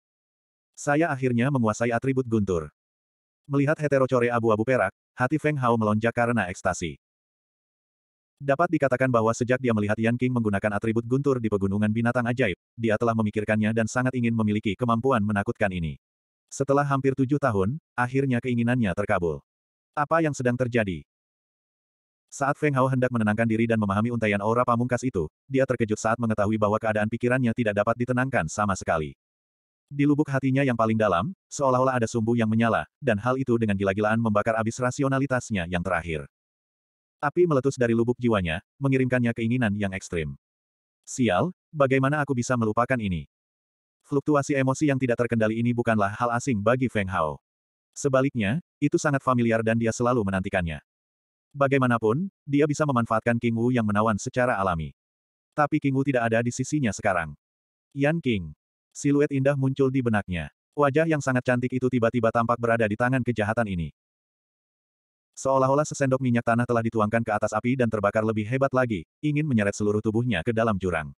Saya akhirnya menguasai atribut guntur. Melihat heterocore abu-abu perak, hati Feng Hao melonjak karena ekstasi. Dapat dikatakan bahwa sejak dia melihat Yan King menggunakan atribut guntur di pegunungan binatang ajaib, dia telah memikirkannya dan sangat ingin memiliki kemampuan menakutkan ini. Setelah hampir tujuh tahun, akhirnya keinginannya terkabul. Apa yang sedang terjadi? Saat Feng Hao hendak menenangkan diri dan memahami untaian aura pamungkas itu, dia terkejut saat mengetahui bahwa keadaan pikirannya tidak dapat ditenangkan sama sekali. Di lubuk hatinya yang paling dalam, seolah-olah ada sumbu yang menyala, dan hal itu dengan gila-gilaan membakar abis rasionalitasnya yang terakhir. Api meletus dari lubuk jiwanya, mengirimkannya keinginan yang ekstrim. Sial, bagaimana aku bisa melupakan ini? Fluktuasi emosi yang tidak terkendali ini bukanlah hal asing bagi Feng Hao. Sebaliknya, itu sangat familiar dan dia selalu menantikannya. Bagaimanapun, dia bisa memanfaatkan King Wu yang menawan secara alami. Tapi King Wu tidak ada di sisinya sekarang. Yan King. Siluet indah muncul di benaknya. Wajah yang sangat cantik itu tiba-tiba tampak berada di tangan kejahatan ini. Seolah-olah sesendok minyak tanah telah dituangkan ke atas api dan terbakar lebih hebat lagi, ingin menyeret seluruh tubuhnya ke dalam jurang.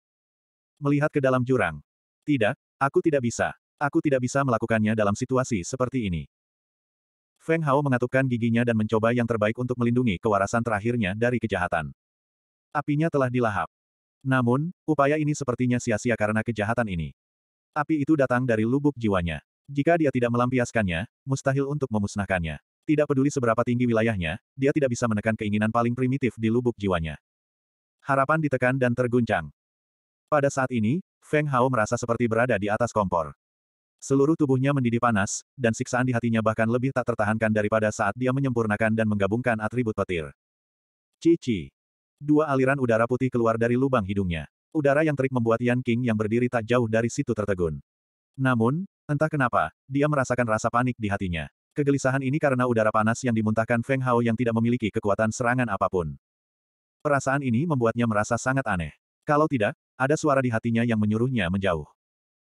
Melihat ke dalam jurang. Tidak, aku tidak bisa. Aku tidak bisa melakukannya dalam situasi seperti ini. Feng Hao mengatupkan giginya dan mencoba yang terbaik untuk melindungi kewarasan terakhirnya dari kejahatan. Apinya telah dilahap. Namun, upaya ini sepertinya sia-sia karena kejahatan ini. Api itu datang dari lubuk jiwanya. Jika dia tidak melampiaskannya, mustahil untuk memusnahkannya. Tidak peduli seberapa tinggi wilayahnya, dia tidak bisa menekan keinginan paling primitif di lubuk jiwanya. Harapan ditekan dan terguncang. Pada saat ini, Feng Hao merasa seperti berada di atas kompor. Seluruh tubuhnya mendidih panas, dan siksaan di hatinya bahkan lebih tak tertahankan daripada saat dia menyempurnakan dan menggabungkan atribut petir. Cici. Dua aliran udara putih keluar dari lubang hidungnya. Udara yang terik membuat Yan King yang berdiri tak jauh dari situ tertegun. Namun, entah kenapa, dia merasakan rasa panik di hatinya. Kegelisahan ini karena udara panas yang dimuntahkan Feng Hao yang tidak memiliki kekuatan serangan apapun. Perasaan ini membuatnya merasa sangat aneh. Kalau tidak, ada suara di hatinya yang menyuruhnya menjauh.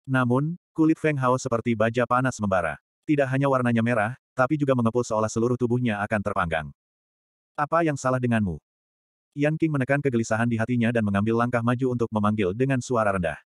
Namun, Kulit Feng Hao seperti baja panas membara. Tidak hanya warnanya merah, tapi juga mengepul seolah seluruh tubuhnya akan terpanggang. Apa yang salah denganmu? Yan King menekan kegelisahan di hatinya dan mengambil langkah maju untuk memanggil dengan suara rendah.